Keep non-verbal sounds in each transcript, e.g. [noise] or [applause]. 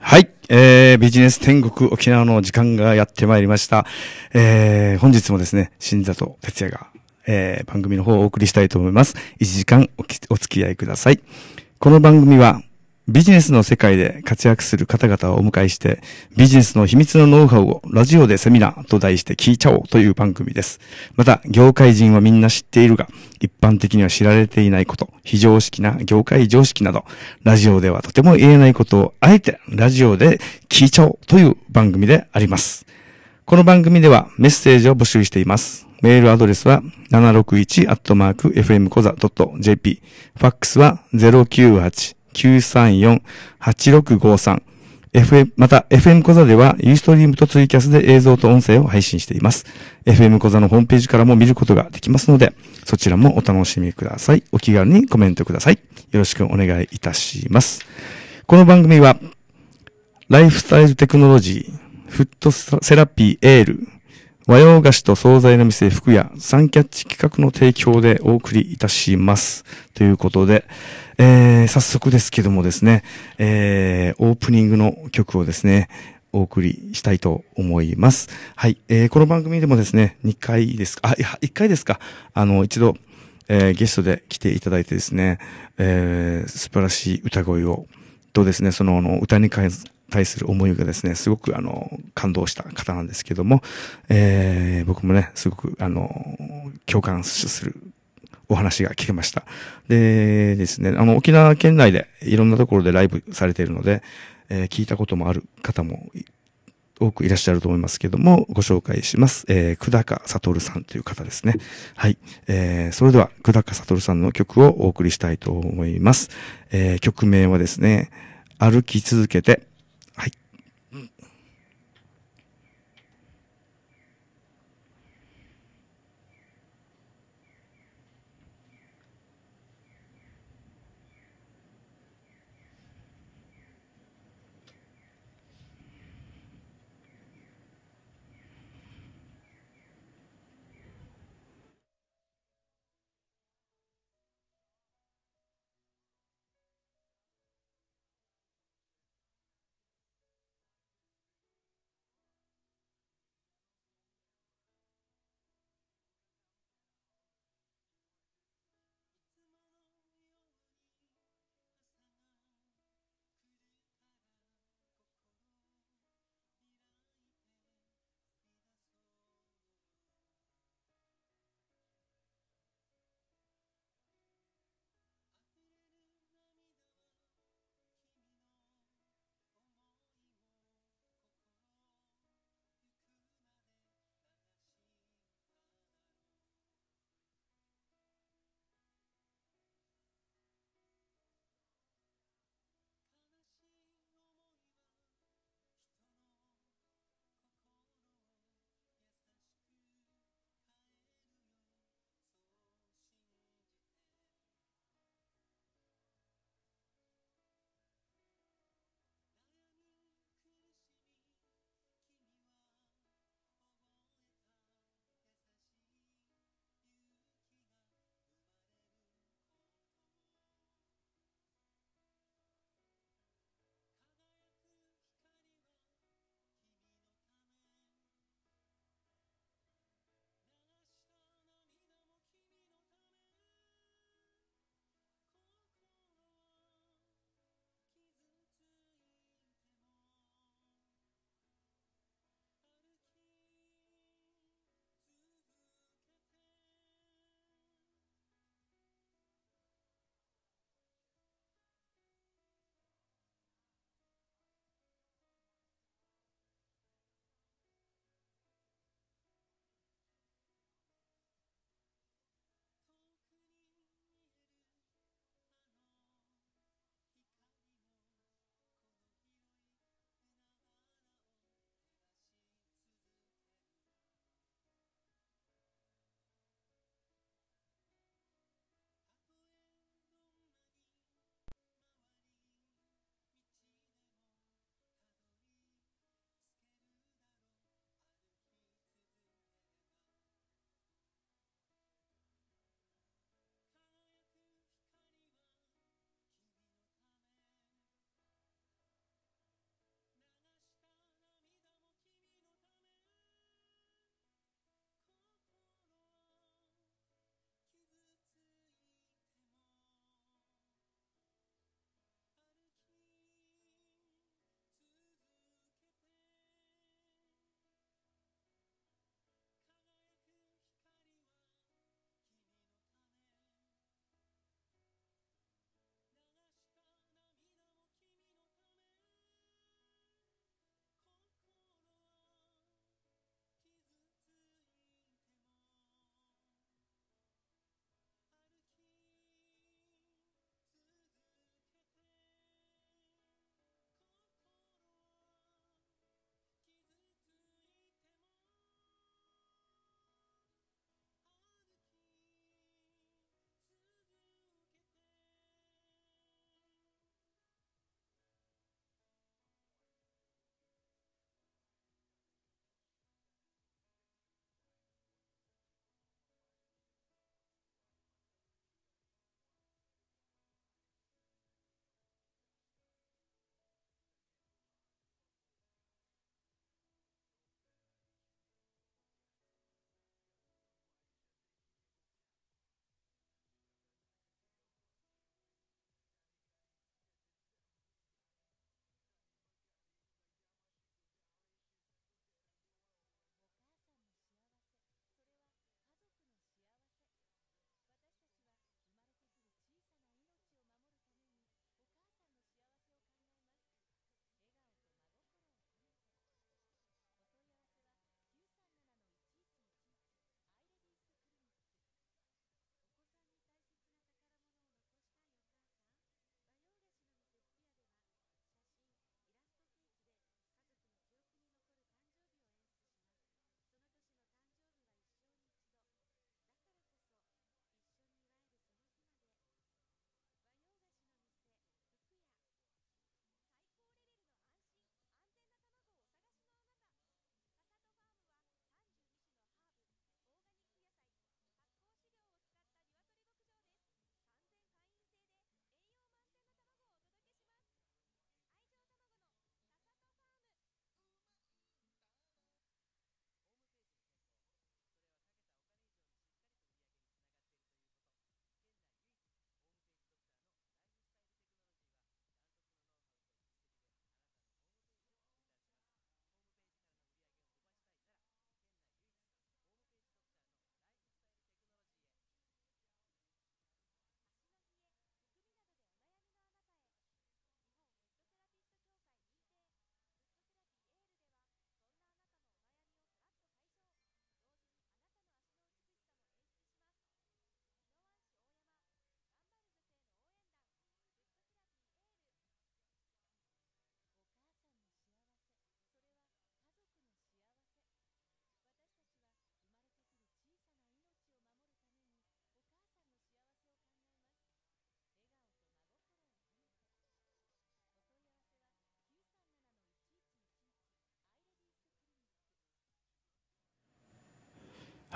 はい、えー、ビジネス天国沖縄の時間がやってまいりました。えー、本日もですね、新里哲也が、えー、番組の方をお送りしたいと思います。1時間お付き合いください。この番組は、ビジネスの世界で活躍する方々をお迎えして、ビジネスの秘密のノウハウをラジオでセミナーと題して聞いちゃおうという番組です。また、業界人はみんな知っているが、一般的には知られていないこと、非常識な業界常識など、ラジオではとても言えないことをあえてラジオで聞いちゃおうという番組であります。この番組ではメッセージを募集しています。メールアドレスは 761-fmkoza.jp。ファックスは098 934-8653。FM、また FM 小座ではイーストリームとツイキャスで映像と音声を配信しています。FM 小座のホームページからも見ることができますので、そちらもお楽しみください。お気軽にコメントください。よろしくお願いいたします。この番組は、ライフスタイルテクノロジー、フットセラピーエール、和洋菓子と惣菜の店福屋、サンキャッチ企画の提供でお送りいたします。ということで、えー、早速ですけどもですね、えー、オープニングの曲をですね、お送りしたいと思います。はい。えー、この番組でもですね、2回ですか、あ、いや、1回ですか。あの、一度、えー、ゲストで来ていただいてですね、えー、素晴らしい歌声を、とですね、その、あの、歌に対する思いがですね、すごくあの、感動した方なんですけども、えー、僕もね、すごくあの、共感するお話が聞けました。でですね、あの、沖縄県内でいろんなところでライブされているので、えー、聞いたこともある方も多くいらっしゃると思いますけども、ご紹介します。えー、久高悟さんという方ですね。はい。えー、それでは、久高悟さんの曲をお送りしたいと思います。えー、曲名はですね、歩き続けて、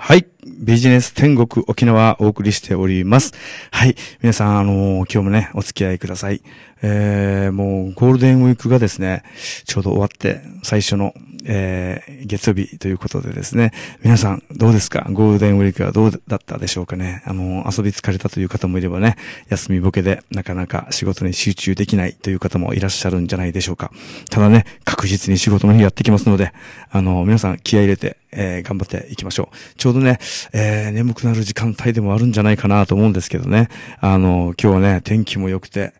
はい。ビジネス天国沖縄お送りしております。はい。皆さん、あのー、今日もね、お付き合いください。えー、もうゴールデンウィークがですね、ちょうど終わって、最初の、えー、月曜日ということでですね、皆さんどうですかゴールデンウィークはどうだったでしょうかねあのー、遊び疲れたという方もいればね、休みぼけでなかなか仕事に集中できないという方もいらっしゃるんじゃないでしょうか。ただね、確実に仕事の日やってきますので、あのー、皆さん気合入れて、えー、頑張っていきましょう。ちょうどね、えー、眠くなる時間帯でもあるんじゃないかなと思うんですけどね。あの、今日はね、天気も良くて、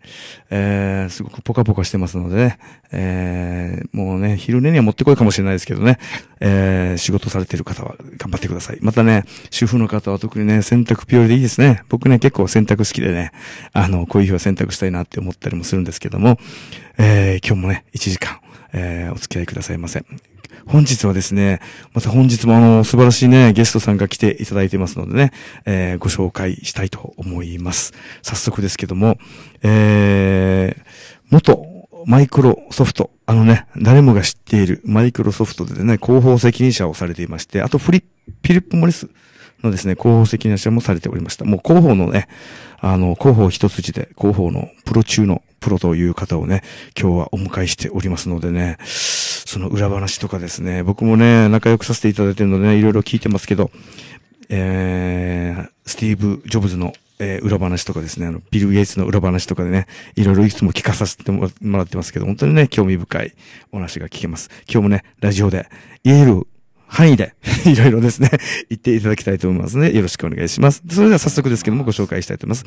えー、すごくポカポカしてますのでね、えー、もうね、昼寝にはもってこいかもしれないですけどね、えー、仕事されてる方は頑張ってください。またね、主婦の方は特にね、洗濯日和でいいですね。僕ね、結構洗濯好きでね、あの、こういう日は洗濯したいなって思ったりもするんですけども、えー、今日もね、1時間、えー、お付き合いくださいませ。本日はですね、また本日もあの、素晴らしいね、ゲストさんが来ていただいてますのでね、えー、ご紹介したいと思います。早速ですけども、えー、元マイクロソフト、あのね、誰もが知っているマイクロソフトでね、広報責任者をされていまして、あとフリッ、フィリップ・モリスのですね、広報責任者もされておりました。もう広報のね、あの、広報一筋で、広報のプロ中のプロという方をね、今日はお迎えしておりますのでね、その裏話とかですね、僕もね、仲良くさせていただいてるのでね、いろいろ聞いてますけど、えー、スティーブ・ジョブズのえ裏話とかですね、あの、ビル・ゲイツの裏話とかでね、いろいろいつも聞かさせてもらってますけど、本当にね、興味深いお話が聞けます。今日もね、ラジオで、イエール範囲で、[laughs] いろいろですね、[laughs] 言っていただきたいと思いますの、ね、で、よろしくお願いします。それでは早速ですけども、ご紹介したいと思います。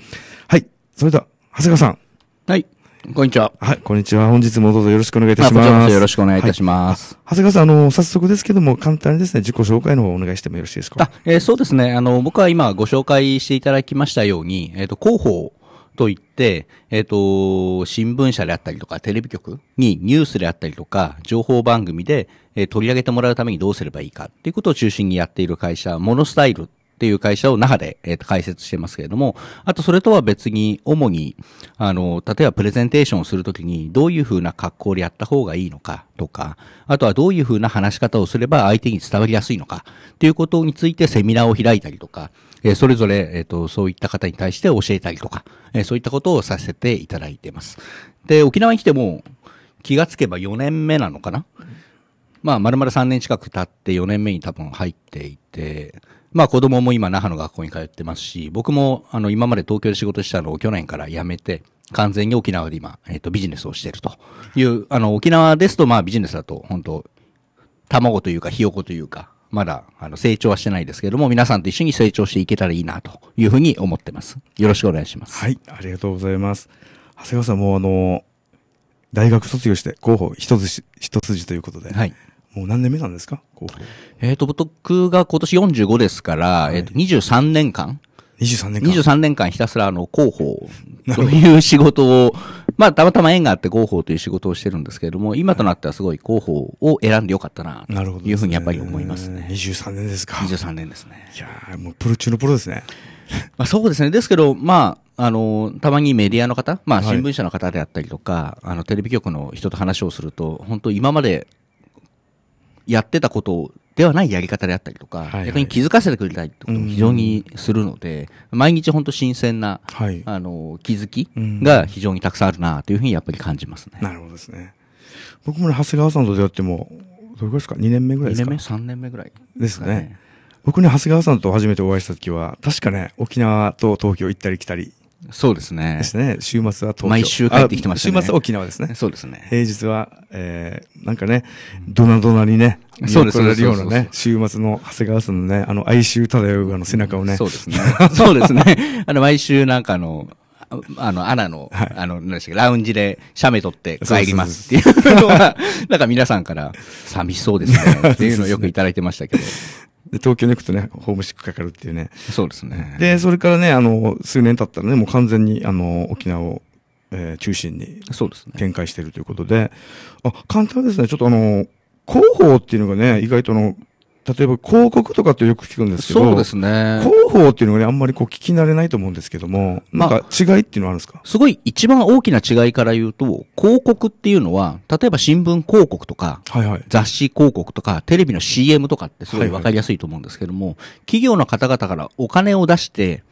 はい。それでは、長谷川さん。はい。こんにちは。はい、こんにちは。本日もどうぞよろしくお願いいたします。まよろしくお願いいたします、はい、長谷川さん、あの、早速ですけども、簡単にですね、自己紹介の方お願いしてもよろしいですかあ、えー、そうですね。あの、僕は今ご紹介していただきましたように、えっ、ー、と、広報といって、えっ、ー、と、新聞社であったりとか、テレビ局にニュースであったりとか、情報番組で、えー、取り上げてもらうためにどうすればいいかっていうことを中心にやっている会社、モノスタイルっていう会社を那覇で、えー、してますけれども、あとそれとは別に、主に、あの、例えばプレゼンテーションをするときに、どういうふうな格好でやった方がいいのかとか、あとはどういうふうな話し方をすれば相手に伝わりやすいのか、っていうことについてセミナーを開いたりとか、えー、それぞれ、えっ、ー、と、そういった方に対して教えたりとか、えー、そういったことをさせていただいてます。で、沖縄に来ても、気がつけば4年目なのかなまあ、まるまる3年近く経って4年目に多分入っていて、まあ子供も今那覇の学校に通ってますし、僕もあの今まで東京で仕事したのを去年から辞めて、完全に沖縄で今、えっ、ー、とビジネスをしてるという、あの沖縄ですとまあビジネスだと本当、卵というかひよこというか、まだあの成長はしてないですけれども、皆さんと一緒に成長していけたらいいなというふうに思ってます。よろしくお願いします。はい、ありがとうございます。長谷川さんもうあの、大学卒業して候補一筋、一筋ということで。はい。もう何年目なんですかえっ、ー、と、僕が今年45ですから、はい、えっ、ー、と、23年間。23年間年間ひたすらあの、広報という仕事を、まあ、たまたま縁があって広報という仕事をしてるんですけれども、今となってはすごい広報を選んでよかったな、というふうにやっぱり思いますね。すね23年ですか。23年ですね。いやもうプロ中のプロですね。[laughs] まあ、そうですね。ですけど、まあ、あの、たまにメディアの方、まあ、新聞社の方であったりとか、はい、あの、テレビ局の人と話をすると、本当今までやってたことではないやり方であったりとか、はいはい、逆に気づかせてくれたりとか非常にするので、うん、毎日本当新鮮な、はい、あの気づきが非常にたくさんあるなというふうにやっぱり感じますね。なるほどですね。僕もね、長谷川さんと出会っても、どれぐらいですか ?2 年目ぐらいですか ?2 年目、3年目ぐらいですね。ね僕ね、長谷川さんと初めてお会いした時は、確かね、沖縄と東京行ったり来たりそうですね。ですね。週末は東京。毎週帰ってきてましたね。週末は沖縄ですね。そうですね。平日は、えー、なんかね、どなドなにね、そうですね。ようなね、週末の長谷川さんのね、あの、哀愁漂うあの背中をね。そうですね。[laughs] そうですね。あの、毎週なんかあの、あの、アナの、あの、何でしたっけ、ラウンジで、写メ撮って帰りますっていうのは、なんか皆さんから、寂しそうですね、っていうのをよくいただいてましたけど。で、東京に行くとね、ホームシックかかるっていうね。そうですね。で、それからね、あの、数年経ったらね、もう完全に、あの、沖縄を、えー、中心に、そうですね。展開しているということで、でね、あ、簡単ですね。ちょっとあの、広報っていうのがね、意外との、例えば広告とかってよく聞くんですけど、そうですね。広報っていうのはね、あんまりこう聞き慣れないと思うんですけども、まあ、なんか違いっていうのはあるんですか、すごい一番大きな違いから言うと、広告っていうのは、例えば新聞広告とか、はいはい、雑誌広告とか、テレビの CM とかってすごいわかりやすいと思うんですけども、はいはい、企業の方々からお金を出して、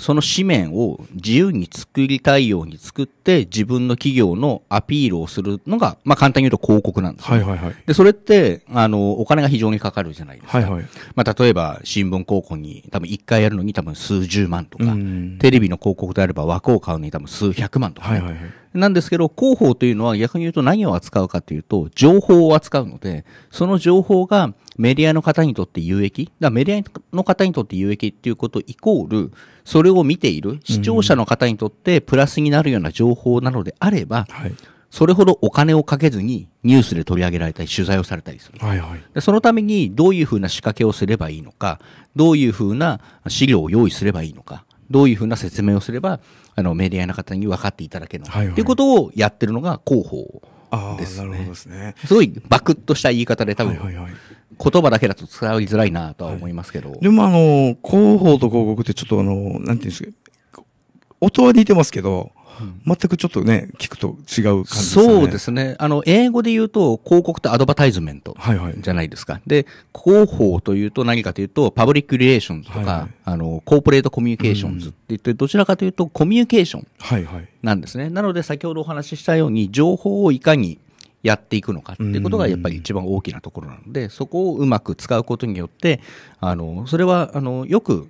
その紙面を自由に作りたいように作って自分の企業のアピールをするのが、まあ簡単に言うと広告なんです、はいはいはい。で、それって、あの、お金が非常にかかるじゃないですか。はいはい。まあ例えば新聞広告に多分1回やるのに多分数十万とか、テレビの広告であれば枠を買うのに多分数百万とか、はいはいはい。なんですけど、広報というのは逆に言うと何を扱うかというと、情報を扱うので、その情報がメディアの方にとって有益だメディアの方にとって有益っていうことイコールそれを見ている視聴者の方にとってプラスになるような情報なのであれば、うんはい、それほどお金をかけずにニュースで取り上げられたり取材をされたりする、はいはい、でそのためにどういうふうな仕掛けをすればいいのかどういうふうな資料を用意すればいいのかどういうふうな説明をすればあのメディアの方に分かっていただけるのか、はいはい、っていうことをやってるのが広報ですね。なるほどですね。すごいバクッとした言い方で多分、言葉だけだと使いづらいなとは思いますけど。はい、でもあの、広報と広告ってちょっとあの、なんていうんですか、音は似てますけど、全くちょっとね、聞くと違う感じですね。そうですね。あの、英語で言うと、広告とアドバタイズメントじゃないですか。はいはい、で、広報というと何かというと、パブリックリレーションズとか、はいはい、あの、コーポレートコミュニケーションズって言って、どちらかというと、コミュニケーションなんですね。はいはい、なので、先ほどお話ししたように、情報をいかにやっていくのかっていうことがやっぱり一番大きなところなので、そこをうまく使うことによって、あの、それは、あの、よく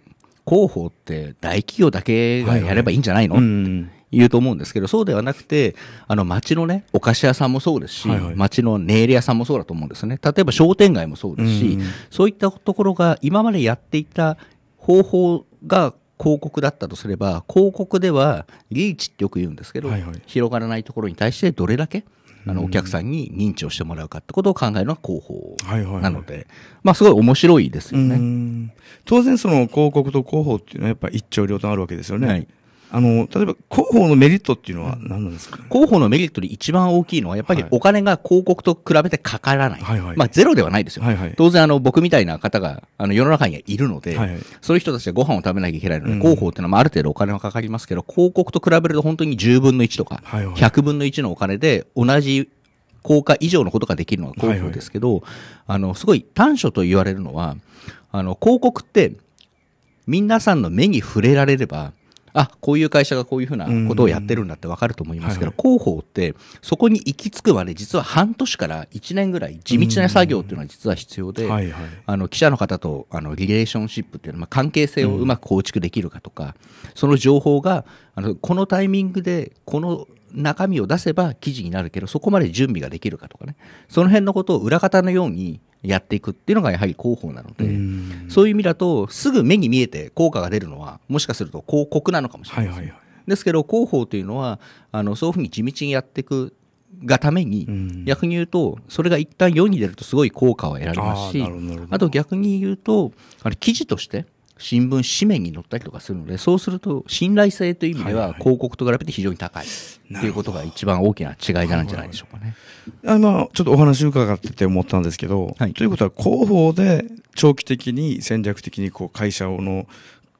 広報って大企業だけがやればいいんじゃないの、はいはい、言うと思うんですけど、そうではなくて、あの、町のね、お菓子屋さんもそうですし、はいはい、町のネイル屋さんもそうだと思うんですね。例えば商店街もそうですし、うん、そういったところが今までやっていた方法が広告だったとすれば、広告ではリーチってよく言うんですけど、はいはい、広がらないところに対してどれだけ、あの、お客さんに認知をしてもらうかってことを考えるのが広報なので、はいはいはい、まあすごい面白いですよね。当然その広告と広報っていうのはやっぱ一長両短あるわけですよね。はいあの、例えば広報のメリットっていうのは何なんですか、ね、広報のメリットで一番大きいのは、やっぱりお金が広告と比べてかからない。はいはい、まあ、ゼロではないですよ。はいはい、当然、あの、僕みたいな方が、あの、世の中にはいるので、はいはい、そういう人たちはご飯を食べなきゃいけないので、広報っていうのは、まあ、ある程度お金はかかりますけど、広告と比べると本当に10分の1とか、はいはい、100分の1のお金で同じ効果以上のことができるのが広報ですけど、はいはい、あの、すごい短所と言われるのは、あの、広告って、皆さんの目に触れられれば、あこういう会社がこういうふうなことをやってるんだって分かると思いますけど、広報ってそこに行き着くまで実は半年から1年ぐらい地道な作業っていうのは実は必要で、あの記者の方とあのリレーションシップっていうのは、まあ、関係性をうまく構築できるかとか、その情報があのこのタイミングでこの中身を出せば記事になるけどそこまで準備ができるかとかねその辺のことを裏方のようにやっていくっていうのがやはり広報なので、そういう意味だとすぐ目に見えて効果が出るのはもしかすると広告なのかもしれないです、はいはいはい、ですけど広報というのはあのそういうふうに地道にやっていくがために、逆に言うとそれが一旦世に出るとすごい効果を得られますしあと逆に言うとあれ記事として新聞紙面に載ったりとかするので、そうすると信頼性という意味では広告と比べて非常に高いということが一番大きな違いなんじゃないでしょうかね。あ今、ちょっとお話伺ってて思ったんですけど、はい、ということは広報で長期的に戦略的にこう会社の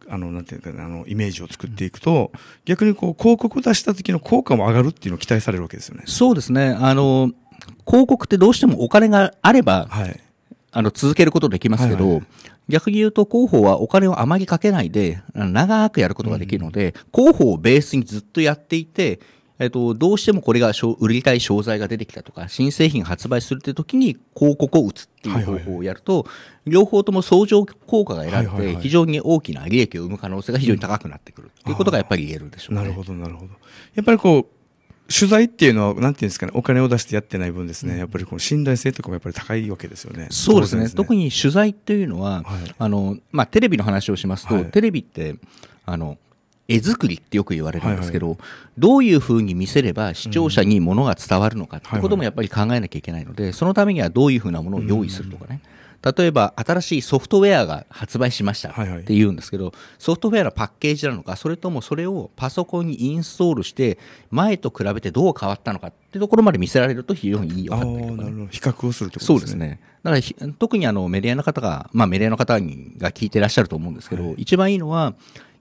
あの、なんていうか、あの、イメージを作っていくと、逆にこう、広告出した時の効果も上がるっていうのを期待されるわけですよね。そうですね。あの、広告ってどうしてもお金があれば、はい、あの、続けることできますけど、はいはい、逆に言うと広報はお金をあまりかけないで、長くやることができるので、広報をベースにずっとやっていて、えっと、どうしてもこれが売りたい商材が出てきたとか、新製品発売するという時に広告を打つっていう方法をやると、両方とも相乗効果が得られて、非常に大きな利益を生む可能性が非常に高くなってくるっていうことがやっぱり言えるでしょうね。なるほど、なるほど。やっぱりこう、取材っていうのは、なんていうんですかね、お金を出してやってない分ですね、やっぱりこの信頼性とかもやっぱり高いわけですよね。そうですね。すね特に取材っていうのは、はい、あの、まあ、テレビの話をしますと、はい、テレビって、あの、絵作りってよく言われるんですけど、はいはい、どういうふうに見せれば視聴者にものが伝わるのかってこともやっぱり考えなきゃいけないので、そのためにはどういうふうなものを用意するとかね。うん例えば新しいソフトウェアが発売しましたって言うんですけど、はいはい、ソフトウェアのパッケージなのかそれともそれをパソコンにインストールして前と比べてどう変わったのかってところまで見せられると非常によかったりとか、ね、比較をするってことですね。そうですね。だから特にあのメディアの方が、まあメディアの方にが聞いてらっしゃると思うんですけど、はい、一番いいのは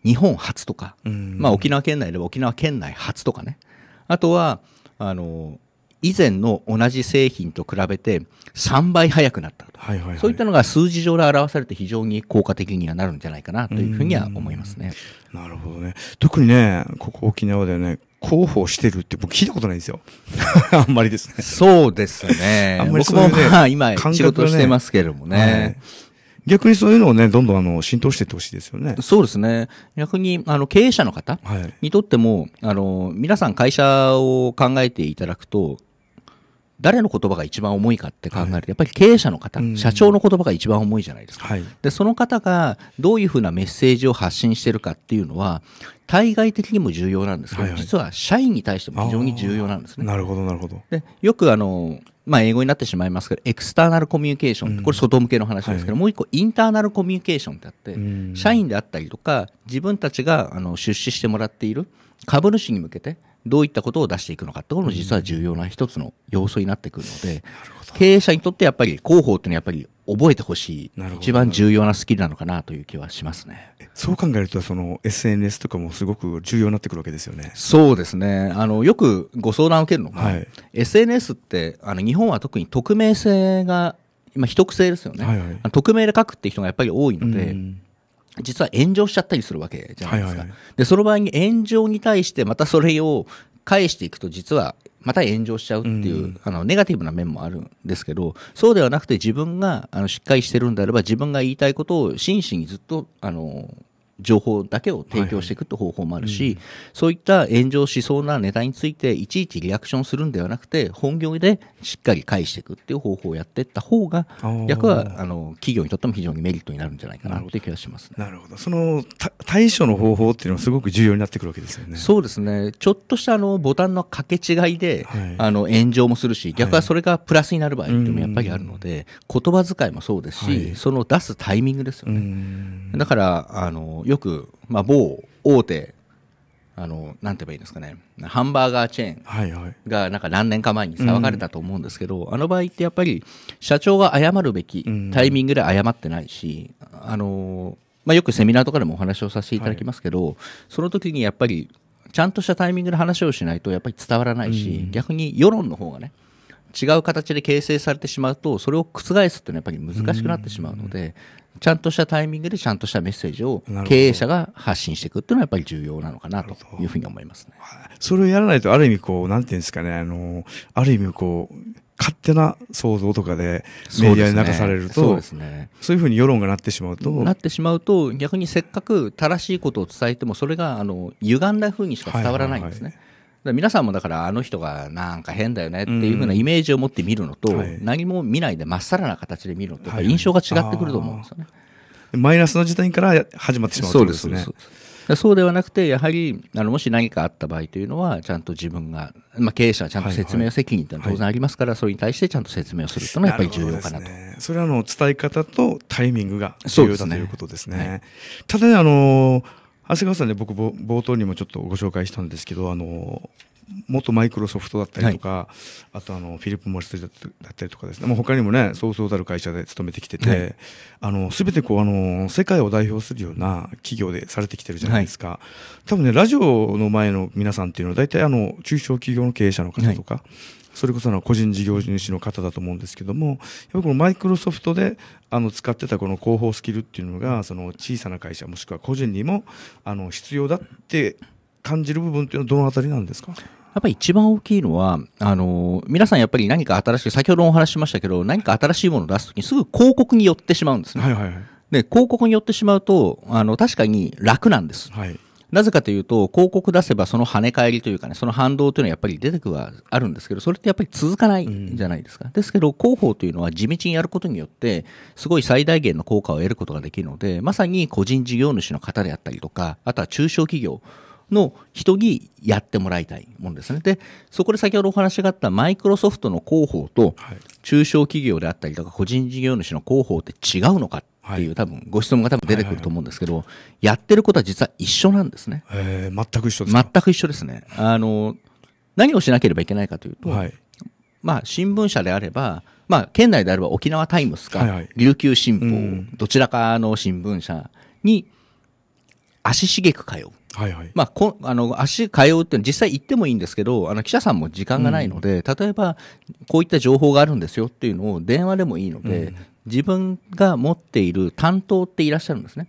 日本初とか、まあ沖縄県内では沖縄県内初とかね。あとは、あの、以前の同じ製品と比べて3倍早くなったと、はいはいはい、そういったのが数字上で表されて非常に効果的にはなるんじゃないかなというふうには思いますね。なるほどね。特にね、ここ沖縄でね、広報してるって僕聞いたことないんですよ。[laughs] あんまりですね。そうですね。[laughs] あんまりそううね、僕もまあ今、仕事してますけれどもね。逆にそういうのをね、どんどんあの浸透していってほしいですよね。そうですね。逆に、あの、経営者の方にとっても、はい、あの、皆さん会社を考えていただくと、誰の言葉が一番重いかって考えると、はい、やっぱり経営者の方、うん、社長の言葉が一番重いじゃないですか、はい、でその方がどういうふうなメッセージを発信してるかっていうのは対外的にも重要なんですけど、はいはい、実は社員に対しても非常に重要なんですね。なるほどなるほどでよくあのまあ、英語になってしまいますけどエクスターナルコミュニケーション、うん、これ外向けの話ですけど、はい、もう一個インターナルコミュニケーションってあって、うん、社員であったりとか自分たちがあの出資してもらっている株主に向けてどういったことを出していくのかってことも実は重要な一つの要素になってくるので、経営者にとってやっぱり広報っていうのはやっぱり覚えてほしい一番重要なスキルなのかなという気はしますねそう考えるとその SNS とかもすごく重要になってくるわけですよねそうですねあのよくご相談を受けるのが、はい、SNS ってあの日本は特に匿名性が今秘匿性ですよね、はいはい、匿名で書くっていう人がやっぱり多いので、実は炎上しちゃったりするわけじゃないですか、でその場合に炎上に対してまたそれを返していくと実はまた炎上しちゃうっていう、うん、あのネガティブな面もあるんですけどそうではなくて自分があのしっかりしてるんであれば自分が言いたいことを真摯にずっとあの情報だけを提供していくって方法もあるし、そういった炎上しそうなネタについていちいちリアクションするんではなくて本業でしっかり返していくっていう方法をやっていった方が役はあの企業にとっても非常にメリットになるんじゃないかなっていう気がします、ね、なるほどその対処の方法っていうのはすごく重要になってくるわけですよね。そうですねちょっとしたあのボタンの掛け違いで、あの炎上もするし逆はそれがプラスになる場合ってもやっぱりあるので、言葉遣いもそうですし、その出すタイミングですよね。だからあのよく、まあ、某大手あのなんて言えばいいんですかねハンバーガーチェーンがなんか何年か前に騒がれたと思うんですけど、はいはい、あの場合ってやっぱり社長が謝るべきタイミングで謝ってないし、うん、あのまあ、よくセミナーとかでもお話をさせていただきますけど、はい、その時にやっぱりちゃんとしたタイミングで話をしないとやっぱり伝わらないし、うん、逆に世論の方がね違う形で形成されてしまうとそれを覆すっていうのはやっぱり難しくなってしまうのでちゃんとしたタイミングでちゃんとしたメッセージを経営者が発信していくっていうのはやっぱり重要なのかなというふうに思いますね。それをやらないとある意味こうなんていうんですかねあのある意味こう勝手な想像とかでメディアに流されるとそうです、ね、そういうふうに世論がなってしまうとなってしまうと逆にせっかく正しいことを伝えてもそれがあの歪んだふうにしか伝わらないんですね。はいはいはい皆さんもだからあの人がなんか変だよねっていうふうなイメージを持って見るのと、何も見ないでまっさらな形で見るのと印象が違ってくると思うんですよね。マイナスの時点から始まってしまうとうですね。そうではなくて、やはりあのもし何かあった場合というのは、ちゃんと自分が、まあ、経営者はちゃんと説明責任というのは当然ありますから、はいはい、それに対してちゃんと説明をするというのはやっぱり重要かなと。なね、それはの伝え方とタイミングが重要だ、ね、ということですね。はい、ただ、あの長谷川さんね、僕、冒頭にもちょっとご紹介したんですけど、あの元マイクロソフトだったりとか、はい、あとあのフィリップ・モリスだったりとかですね、もう他にもね、そうそうたる会社で勤めてきてて、はい、あの、すべてこう、あの、世界を代表するような企業でされてきてるじゃないですか。はい、多分ね、ラジオの前の皆さんっていうのは、大体あの、中小企業の経営者の方とか、はいそれこそあの個人事業主の方だと思うんですけども、やっぱこのマイクロソフトであの使ってたこの広報スキルっていうのが、その小さな会社もしくは個人にもあの必要だって感じる部分っていうのはどのあたりなんですかやっぱり一番大きいのは、あのー、皆さんやっぱり何か新しい、先ほどお話ししましたけど、何か新しいものを出すときにすぐ広告に寄ってしまうんですね。はいはいはい。で、広告に寄ってしまうと、あの、確かに楽なんです。はい。なぜかというと、広告出せばその跳ね返りというかね、その反動というのはやっぱり出てくはあるんですけど、それってやっぱり続かないじゃないですか。うん、ですけど、広報というのは地道にやることによって、すごい最大限の効果を得ることができるので、まさに個人事業主の方であったりとか、あとは中小企業、の人にやってもらいたいもんですね。で、そこで先ほどお話があったマイクロソフトの広報と中小企業であったりとか個人事業主の広報って違うのかっていう、多分ご質問が多分出てくると思うんですけど、やってることは実は一緒なんですね。えー、全く一緒です全く一緒ですね。あの何をしなければいけないかというと、はい、まあ、新聞社であれば、まあ、県内であれば沖縄タイムスか、はいはい、琉球新報、うん、どちらかの新聞社に足しげく通う。はいはい、まあ、こあの足通うっていうのは実際行ってもいいんですけどあの記者さんも時間がないので、うん、例えばこういった情報があるんですよっていうのを電話でもいいので、うん、自分が持っている担当っていらっしゃるんですね。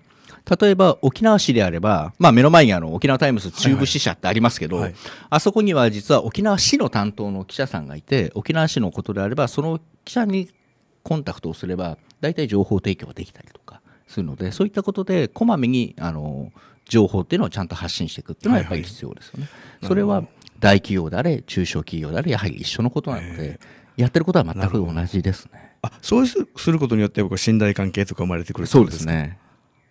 例えば沖縄市であれば、まあ、目の前にあの沖縄タイムス中部支社ってありますけど、はいはい、あそこには実は沖縄市の担当の記者さんがいて沖縄市のことであればその記者にコンタクトをすれば大体情報提供ができたりとかするのでそういったことでこまめにあの情報っていうのをちゃんと発信していくっていうのはやっぱり必要ですよね。はいはい、それは大企業であれ中小企業であれやはり一緒のことなので、やってることは全く同じですね。あそうすることによって僕は信頼関係とか生まれてくるそうですね。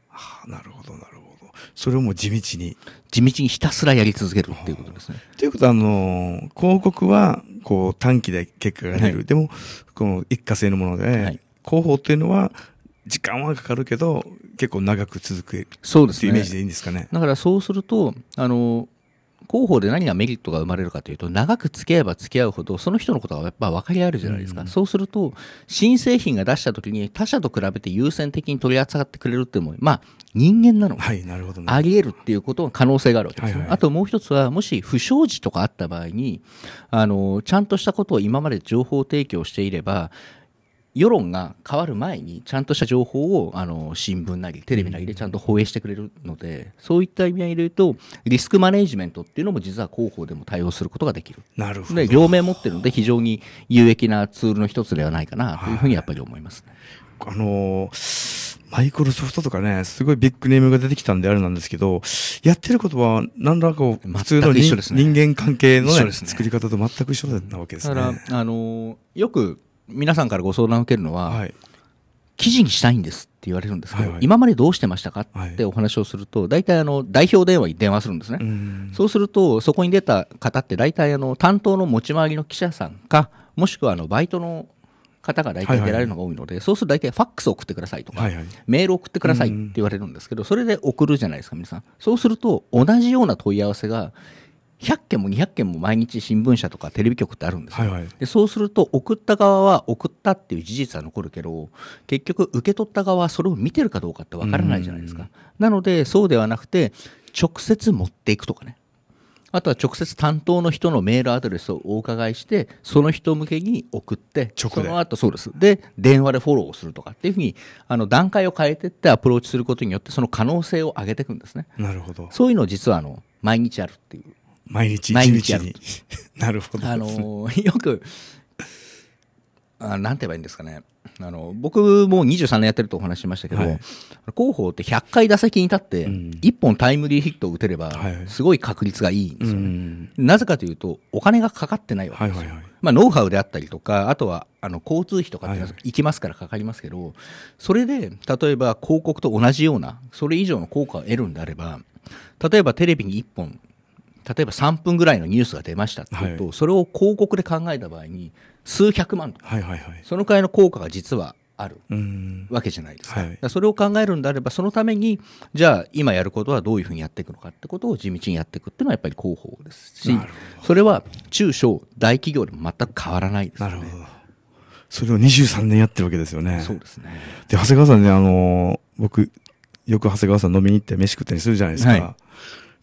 はあ、なるほどなるほど。それをもう地道に地道にひたすらやり続けるっていうことですね。ということはあの広告はこう短期で結果が出る、はい、でもこの一過性のもので、はい、広報っていうのは時間はかかるけど結構長く続くそうです、イメージでいいんですかね。だからそうするとあの広報で何がメリットが生まれるかというと長く付き合えば付き合うほどその人のことがやっぱ分かり合えるじゃないですか、うん、そうすると新製品が出した時に他社と比べて優先的に取り扱ってくれるっていうのもまあ人間なの、はいなるほど、ね、ありえるっていうことの可能性があるわけですね、はいはい、あともう一つはもし不祥事とかあった場合にあのちゃんとしたことを今まで情報提供していれば世論が変わる前にちゃんとした情報をあの新聞なりテレビなりでちゃんと放映してくれるので、そういった意味合いで言うとリスクマネジメントっていうのも実は広報でも対応することができるなるほど両面持ってるので非常に有益なツールの一つではないかなというふうにやっぱり思います、ねはい、あのマイクロソフトとかね、すごいビッグネームが出てきたんであれなんですけど、やってることは何らか普通の、ね、人間関係の、ねね、作り方と全く一緒なわけですね。だから、あのよく皆さんからご相談を受けるのは、はい、記事にしたいんですって言われるんですけど、はいはい、今までどうしてましたかってお話をすると、大体あの代表電話に電話するんですね、そうすると、そこに出た方って、大体あの担当の持ち回りの記者さんか、もしくはあのバイトの方が大体出られるのが多いので、はいはい、そうすると大体ファックス送ってくださいとか、はいはい、メール送ってくださいって言われるんですけど、それで送るじゃないですか、皆さん。そうすると、同じような問い合わせが100件も200件も毎日新聞社とかテレビ局ってあるんですよ、はいはい、でそうすると送った側は送ったっていう事実は残るけど結局受け取った側はそれを見てるかどうかってわからないじゃないですか、なのでそうではなくて直接持っていくとかねあとは直接担当の人のメールアドレスをお伺いしてその人向けに送って直その後そうですで電話でフォローをするとかっていうふうにあの段階を変えていってアプローチすることによってその可能性を上げていくんですねなるほどそういうのを実はあの毎日あるっていう毎日毎日やる。[laughs] なるほど、あのよくあなんて言えばいいんですかねあの僕も23年やってるとお話しましたけど、はい、広報って100回打席に立って1本タイムリーヒットを打てればすごい確率がいいんですよね、なぜかというとお金がかかってないわけですよ、はいはいはい、まあ、ノウハウであったりとかあとはあの交通費とかって行きますからかかりますけど、はい、それで例えば広告と同じようなそれ以上の効果を得るんであれば例えばテレビに1本例えば3分ぐらいのニュースが出ましたと、はい、それを広告で考えた場合に数百万とか、はいはいはい、そのくらいの効果が実はあるわけじゃないですか,、はい、それを考えるんであればそのためにじゃあ今やることはどういうふうにやっていくのかってことを地道にやっていくっていうのはやっぱり広報ですしそれは中小大企業でも全く変わらないですね。なるほどそれを23年やってるわけですよね。そうですね。で、長谷川さんね、あの僕、よく長谷川さん飲みに行って飯食ったりするじゃないですか。はい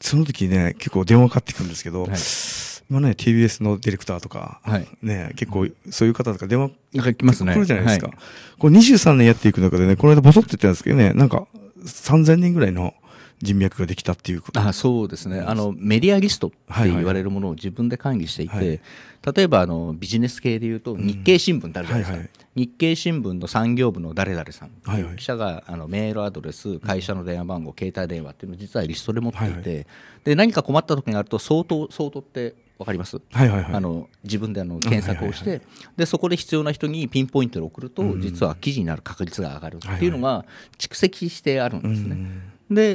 その時ね、結構電話かかってくるんですけど、はい、今ね、TBS のディレクターとか、はい、ね、結構そういう方とか電話か来ますね。来るじゃないですか。はい、これ23年やっていく中でね、この間ボソって言ったんですけどね、なんか3000人ぐらいの人脈ができたっていうことあそうですね。あの、メディアリストって言われるものを自分で管理していて、はいはい、例えばあのビジネス系でいうと日経新聞ってあるじゃないですか、うんはいはい、日経新聞の産業部の誰々さん、はいはい、記者があのメールアドレス会社の電話番号、うん、携帯電話っていうのを実はリストで持っていて、はいはい、で何か困った時にあると相当相当って分かります、はいはいはい、あの自分であの検索をして、はいはいはい、でそこで必要な人にピンポイントで送ると、うん、実は記事になる確率が上がるっていうのが蓄積してあるんですね。はいはい、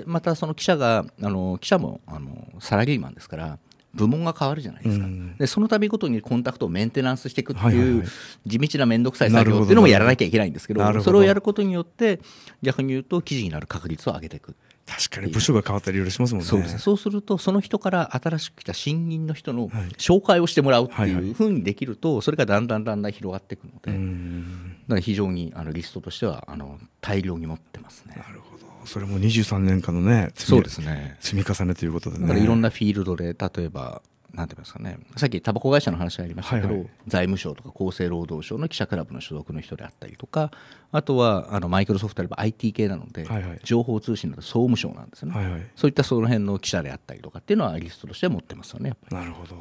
でまたその記者があの記者もあのサラリーマンですから部門が変わるじゃないですか、うん、でその度ごとにコンタクトをメンテナンスしていくっていう地道な面倒くさい作業っていうのもやらなきゃいけないんですけどそれをやることによって逆に言うと記事になる確率を上げていく。確かに部署が変わったりしますもんねそうす。そうすると、その人から新しく来た新任の人の紹介をしてもらうっていうふうにできると、それがだんだんだんだん広がっていくので、だから非常にあのリストとしてはあの大量に持ってますね。なるほど。それも23年間のね、そうですね。積み重ねということでね。いろんなフィールドで、例えば、なんて言いますかね、さっきタバコ会社の話がありましたけど、はいはい、財務省とか厚生労働省の記者クラブの所属の人であったりとか、あとはあのマイクロソフトであれば IT 系なので、はいはい、情報通信など総務省なんですね、はいはい、そういったその辺の記者であったりとかっていうのはリストとして持ってますよね。なるほど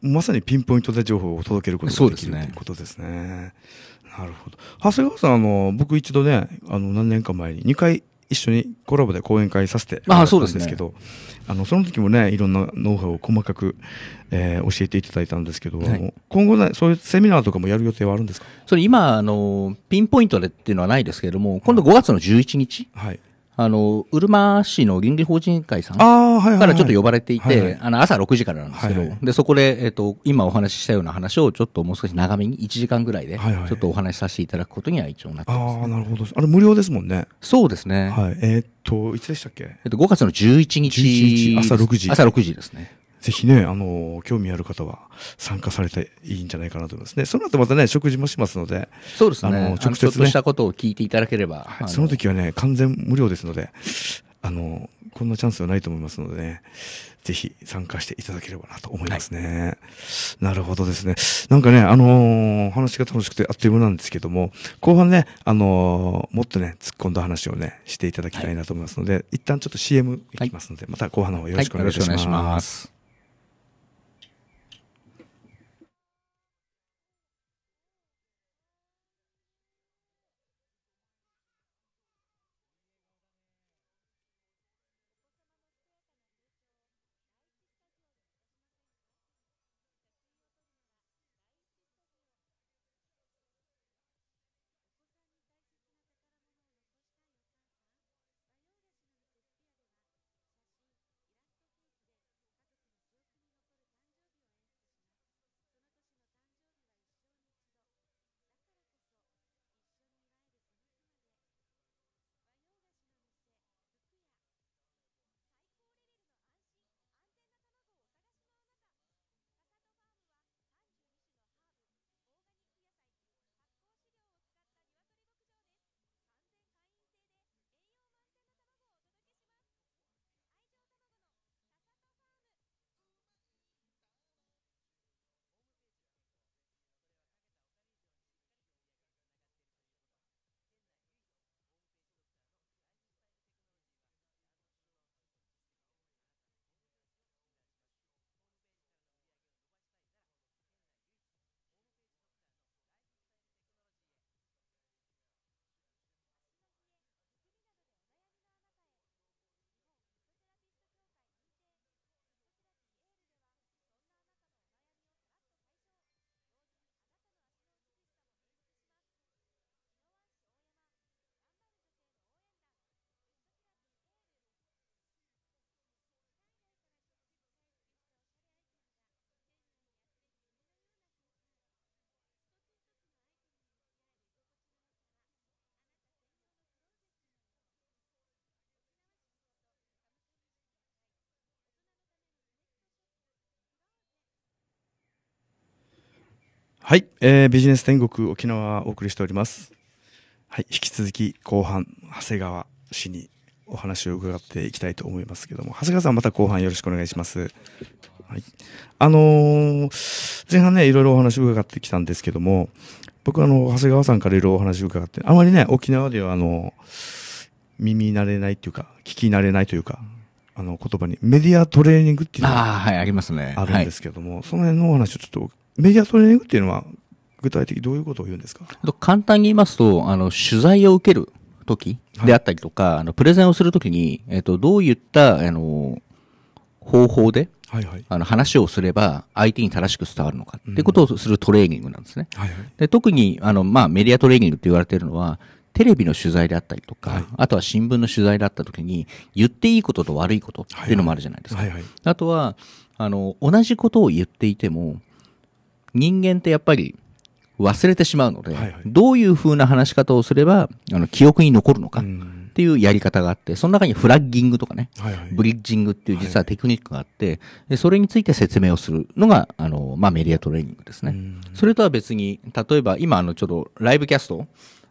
まさにピンポイントで情報を届けることができる、ね、ということですね。なるほど長谷川さんあの僕一度ねあの何年か前に2回一緒にコラボで講演会させてそうったんですけどあ、のその時もねいろんなノウハウを細かく、えー、教えていただいたんですけど、はい、今後ねそういうセミナーとかもやる予定はあるんですかそれ今あのピンポイントでっていうのはないですけれども今度5月の11日、はい、あの、うるま市の倫理法人会さんからちょっと呼ばれていて、あの、朝6時からなんですけど、で、そこで、えっ、と、今お話ししたような話をちょっともう少し長めに、1時間ぐらいで、ちょっとお話しさせていただくことには一応なってます、ああ、なるほど。あれ無料ですもんね。そうですね。はい。えっと、いつでしたっけえっと、5月の11日。11日朝6時。朝6時ですね。ぜひね、あの、興味ある方は参加されていいんじゃないかなと思いますね。その後またね、食事もしますので、そうですね。あの直接、ね、ちょっとしたことを聞いていただければ。はい、その時はね、完全無料ですので、あの、こんなチャンスはないと思いますのでね、ぜひ参加していただければなと思いますね。はい、なるほどですね。なんかね、あのー、話が楽しくてあっという間なんですけども、後半ね、あのー、もっとね、突っ込んだ話をね、していただきたいなと思いますので、はい、一旦ちょっと CM いきますので、また後半の方よろしくお願いします。はい、えー、ビジネス天国沖縄をお送りしております。はい、引き続き後半、長谷川氏にお話を伺っていきたいと思いますけども、長谷川さんまた後半よろしくお願いします。はい。あのー、前半ね、いろいろお話を伺ってきたんですけども、僕はあの、長谷川さんからいろいろお話を伺って、あまりね、沖縄ではあの、耳慣れないっていうか、聞き慣れないというか、あの、言葉にメディアトレーニングっていうのがあ,、はい、ありますね。あるんですけども、はい、その辺のお話をちょっとメディアトレーニングっていうのは、具体的にどういうことを言うんですか簡単に言いますと、あの、取材を受ける時であったりとか、はい、あの、プレゼンをするときに、えっ、と、どういった、あの、方法で、はいはい、あの話をすれば相手に正しく伝わるのかってことをするトレーニングなんですね。はいはい、で特にあの、まあ、メディアトレーニングって言われてるのは、テレビの取材であったりとか、はい、あとは新聞の取材だったときに、言っていいことと悪いことっていうのもあるじゃないですか。あとは、あの、同じことを言っていても、人間ってやっぱり忘れてしまうので、はいはい、どういう風な話し方をすれば、あの、記憶に残るのかっていうやり方があって、その中にフラッギングとかね、はいはい、ブリッジングっていう実はテクニックがあって、でそれについて説明をするのが、あの、まあ、メディアトレーニングですね。それとは別に、例えば今、あの、ちょっとライブキャスト、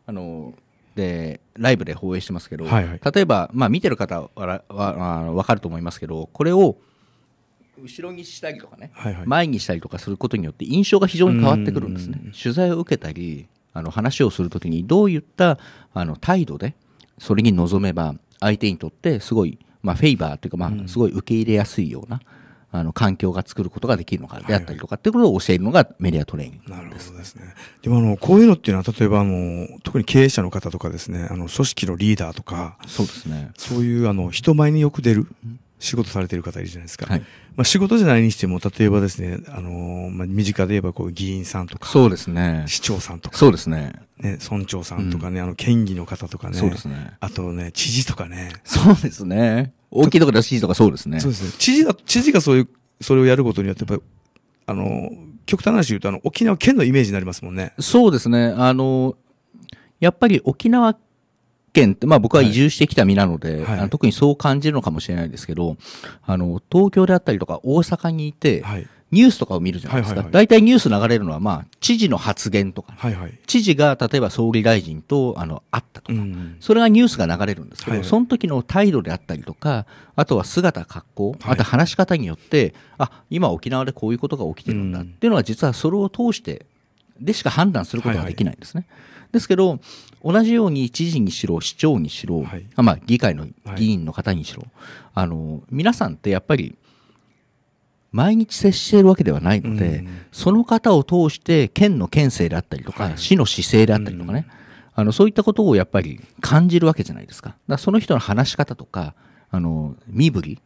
あの、でライブで放映してますけど、はいはい、例えば、まあ、見てる方はわかると思いますけどこれを後ろにしたりとかね、はいはい、前にしたりとかすることによって印象が非常に変わってくるんですね。取材を受けたりあの話をするときにどういったあの態度でそれに臨めば相手にとってすごい、まあ、フェイバーというか、まあ、すごい受け入れやすいような、あの環境が作ることができるのかであったりとかっていうことを教えるのがメディアトレーニングなるほどですね。でもあのこういうのっていうのは例えばあの特に経営者の方とかですねあの組織のリーダーとかそうですねそういうあの人前によく出る仕事されてる方いるじゃないですか。はい、まあ、仕事じゃないにしても、例えばですね、あのー、まあ、身近で言えばこう議員さんとか、そうですね。市長さんとか、そうですね。ね、村長さんとかね、うん、あの、県議の方とかね、そうですね。あとね、知事とかね。そうですね。大きいところで知事とかそうですね。そうですね。知事が、知事がそういう、それをやることによって、やっぱり、あの、極端な話言うと、あの、沖縄県のイメージになりますもんね。そうですね。あの、やっぱり沖縄県って、まあ僕は移住してきた身なので、はい、あの特にそう感じるのかもしれないですけど、あの、東京であったりとか大阪にいて、はいニュースとかを見るじゃないですか。大体、ニュース流れるのは、まあ、知事の発言とか、はいはい、知事が例えば総理大臣とあの会ったとか、うんそれがニュースが流れるんですけど、はいはい、その時の態度であったりとか、あとは姿、格好、あと話し方によって、あ、今沖縄でこういうことが起きてるんだっていうのは、実はそれを通してでしか判断することができないんですね。はいはい、ですけど、同じように知事にしろ市長にしろ、はい、まあ、議会の議員の方にしろ、はい、あの皆さんってやっぱり毎日接しているわけではないので、うん、その方を通して県の県政であったりとか、はい、市の姿勢であったりとかね、うん、あのそういったことをやっぱり感じるわけじゃないですか。だその人の話し方とかあの身振り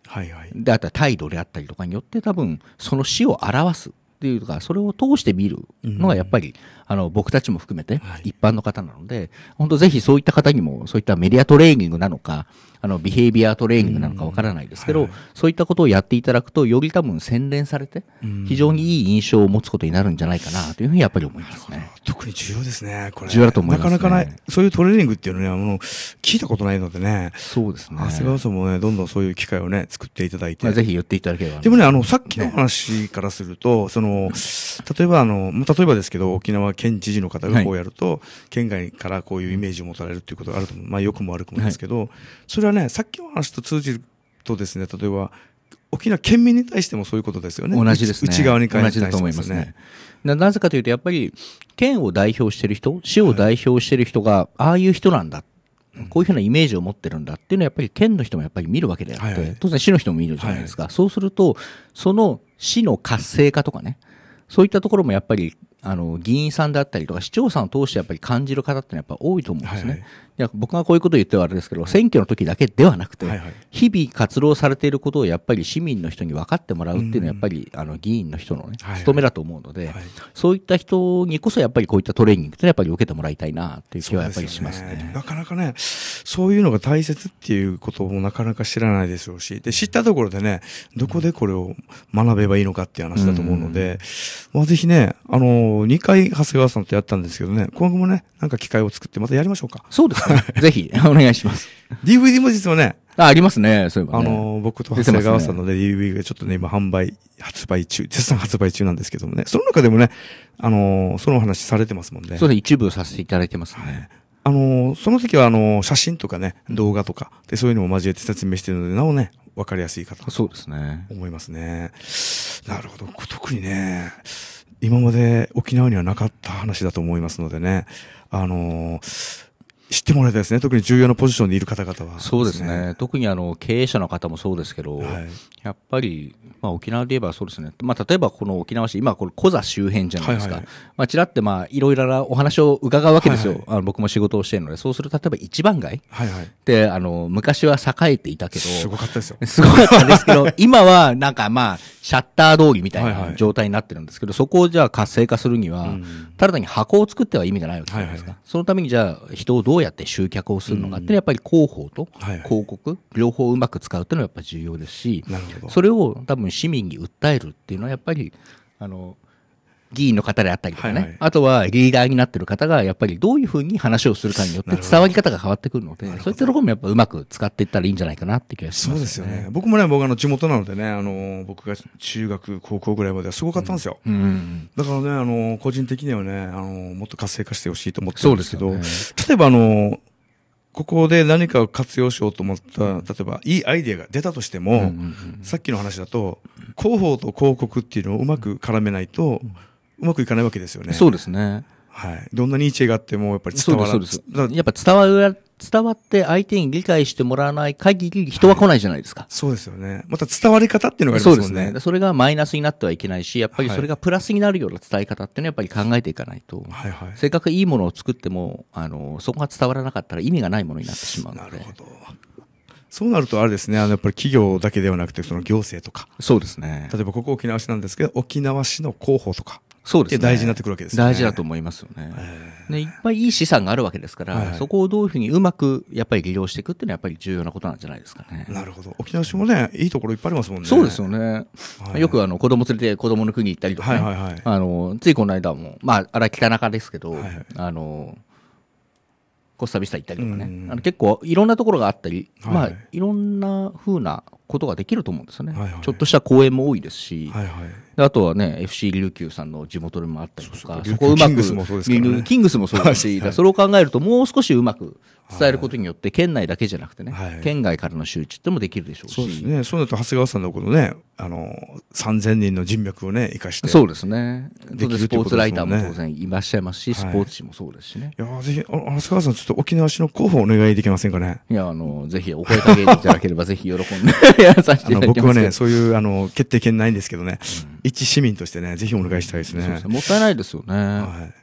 であったり態度であったりとかによって多分その死を表すっていうかそれを通して見るのがやっぱり、うんあの、僕たちも含めて、一般の方なので、はい、本当ぜひそういった方にも、そういったメディアトレーニングなのか、あの、ビヘイビアトレーニングなのかわからないですけど、はい、そういったことをやっていただくと、より多分洗練されて、非常にいい印象を持つことになるんじゃないかな、というふうにやっぱり思いますね。特に重要ですね、これ。重要だと思います、ね、なかなかない、そういうトレーニングっていうのは、ね、もう、聞いたことないのでね。そうですね。長谷川さんもね、どんどんそういう機会をね、作っていただいて。ぜひ言っていただければ、でもね、あの、さっきの話からすると、その、例えばあの、例えばですけど、沖縄県知事の方がこうやると、はい、県外からこういうイメージを持たれるということがあると思う。まあ、よくも悪くもですけど、はい、それはね、さっきの話と通じるとですね、例えば、沖縄県民に対してもそういうことですよね。同じですね。内側に関して、ね、じと思いますね。なぜかというと、やっぱり、県を代表してる人、市を代表してる人が、ああいう人なんだ。こういうふうなイメージを持ってるんだっていうのは、やっぱり県の人もやっぱり見るわけであって、はいはい、当然市の人も見るじゃないですか。はいはい、そうすると、その市の活性化とかね、そういったところもやっぱりあの議員さんだったりとか市長さんを通してやっぱり感じる方ってやっぱ多いと思うんですね、はい、はい、僕がこういうことを言ってはあれですけど選挙の時だけではなくて、はいはい、日々活動されていることをやっぱり市民の人に分かってもらうっていうのはやっぱり、あの議員の人のね、務めだと思うので、はいそういった人にこそやっぱりこういったトレーニングってやっぱり受けてもらいたいなという気はやっぱりしますね、ね、なかなかねそういうのが大切っていうこともなかなか知らないでしょうしで知ったところでねどこでこれを学べばいいのかっていう話だと思うので、うん、まあ、ぜひねあの二回、長谷川さんとやったんですけどね、今後もね、なんか機会を作ってまたやりましょうか。そうですね。[laughs] ぜひ、お願いします。DVD も実はね、あ、ありますね、そういえば、ね、あの、僕と長谷川さんのね、DVD がちょっとね、今販売、発売中、絶賛発売中なんですけどもね、その中でもね、あの、そのお話されてますもんね。そうですね、一部させていただいてますね。はいあの、その時は、あの、写真とかね、動画とか、で、そういうのも交えて説明してるので、なおね、わかりやすいかと。そうですね。思いますね。なるほど。特にね、今まで沖縄にはなかった話だと思いますのでね、あのー知ってもらいたいですね、特に重要なポジションにいる方々は、そうですね、特にあの経営者の方もそうですけど、はい、やっぱり、まあ、沖縄で言えばそうですね、まあ、例えばこの沖縄市、今、これ、コザ周辺じゃないですか、はいはい、まあ、ちらってまあいろいろなお話を伺うわけですよ、はいはい、あの僕も仕事をしているので、そうすると、例えば一番街はい、はい、であの昔は栄えていたけど、すごかったですよ。[laughs] すごかったんですけど、[laughs] 今はなんかまあ、シャッター通りみたいな状態になってるんですけど、はいはい、そこをじゃあ活性化するには、ただ単に箱を作っては意味がないわけじゃないですか、はいはい、そのためにじゃあ、人をどううやって集客をするのかってやっぱり広報と広告、両方うまく使うっていうのはやっぱ重要ですしそれを多分市民に訴えるっていうのはやっぱりあの議員の方であったりとかね、はいはい、あとはリーダーになってる方が、やっぱりどういうふうに話をするかによって伝わり方が変わってくるので、そういったところもやっぱうまく使っていったらいいんじゃないかなって気がします、ね、そうですよね。僕もね、僕あの地元なのでね、あの、僕が中学、高校ぐらいまではすごかったんですよ。うんうん、だからね、あの、個人的にはね、あの、もっと活性化してほしいと思ってるんですけど、ね、例えばあの、ここで何かを活用しようと思った、例えばいいアイデアが出たとしても、さっきの話だと、広報と広告っていうのをうまく絡めないと、うんうまくいかないわけですよね。そうですね。はい。どんなにいい知恵があっても、やっぱり伝わらそうですやっぱ伝わる、伝わって相手に理解してもらわない限り人は来ないじゃないですか。はい、そうですよね。また伝わり方っていうのがありますね。そうですね。それがマイナスになってはいけないし、やっぱりそれがプラスになるような伝え方っていうのはやっぱり考えていかないと。はいはい。せっかくいいものを作っても、あの、そこが伝わらなかったら意味がないものになってしまうので。なるほど。そうなるとあれですね、あのやっぱり企業だけではなくて、その行政とか。そうですね。例えばここ沖縄市なんですけど、沖縄市の広報とか。そうですね。大事になってくるわけですね。大事だと思いますよね。いっぱいいい資産があるわけですから、はい、そこをどういうふうにうまくやっぱり利用していくっていうのはやっぱり重要なことなんじゃないですかね。なるほど。沖縄市もね、いいところいっぱいありますもんね。そうですよね。はい、よくあの子供連れて子供の国行ったりとか、ね、はいはいはい、あのついこの間も、まあ、あら北中ですけど、はい、あのコスタビスタ行ったりとかね、あの結構いろんなところがあったり、はい、まあ、いろんなふうなことができると思うんですよね、はいはい、ちょっとした公演も多いですし、はいはい、あとはね FC 琉球さんの地元でもあったりとかそこうまくキングスもそうですし、ね、[laughs] それを考えるともう少しうまく伝えることによって、県内だけじゃなくてね、はい、県外からの周知ってもできるでしょうし。そうですね。そうなると長谷川さんのことね、あの、3000人の人脈をね、生かして。そうですね。できる、ね、スポーツライターも当然いらっしゃいますし、はい、スポーツ紙もそうですしね。いやぜひ、長谷川さん、ちょっと沖縄市の候補お願いできませんかね。いや、あの、ぜひお声かけいただければ、ぜひ喜んで [laughs] やらさせていただきます。僕はね、そういう、あの、決定権ないんですけどね、うん、一市民としてね、ぜひお願いしたいですね。そうですね。もったいないですよね。はい。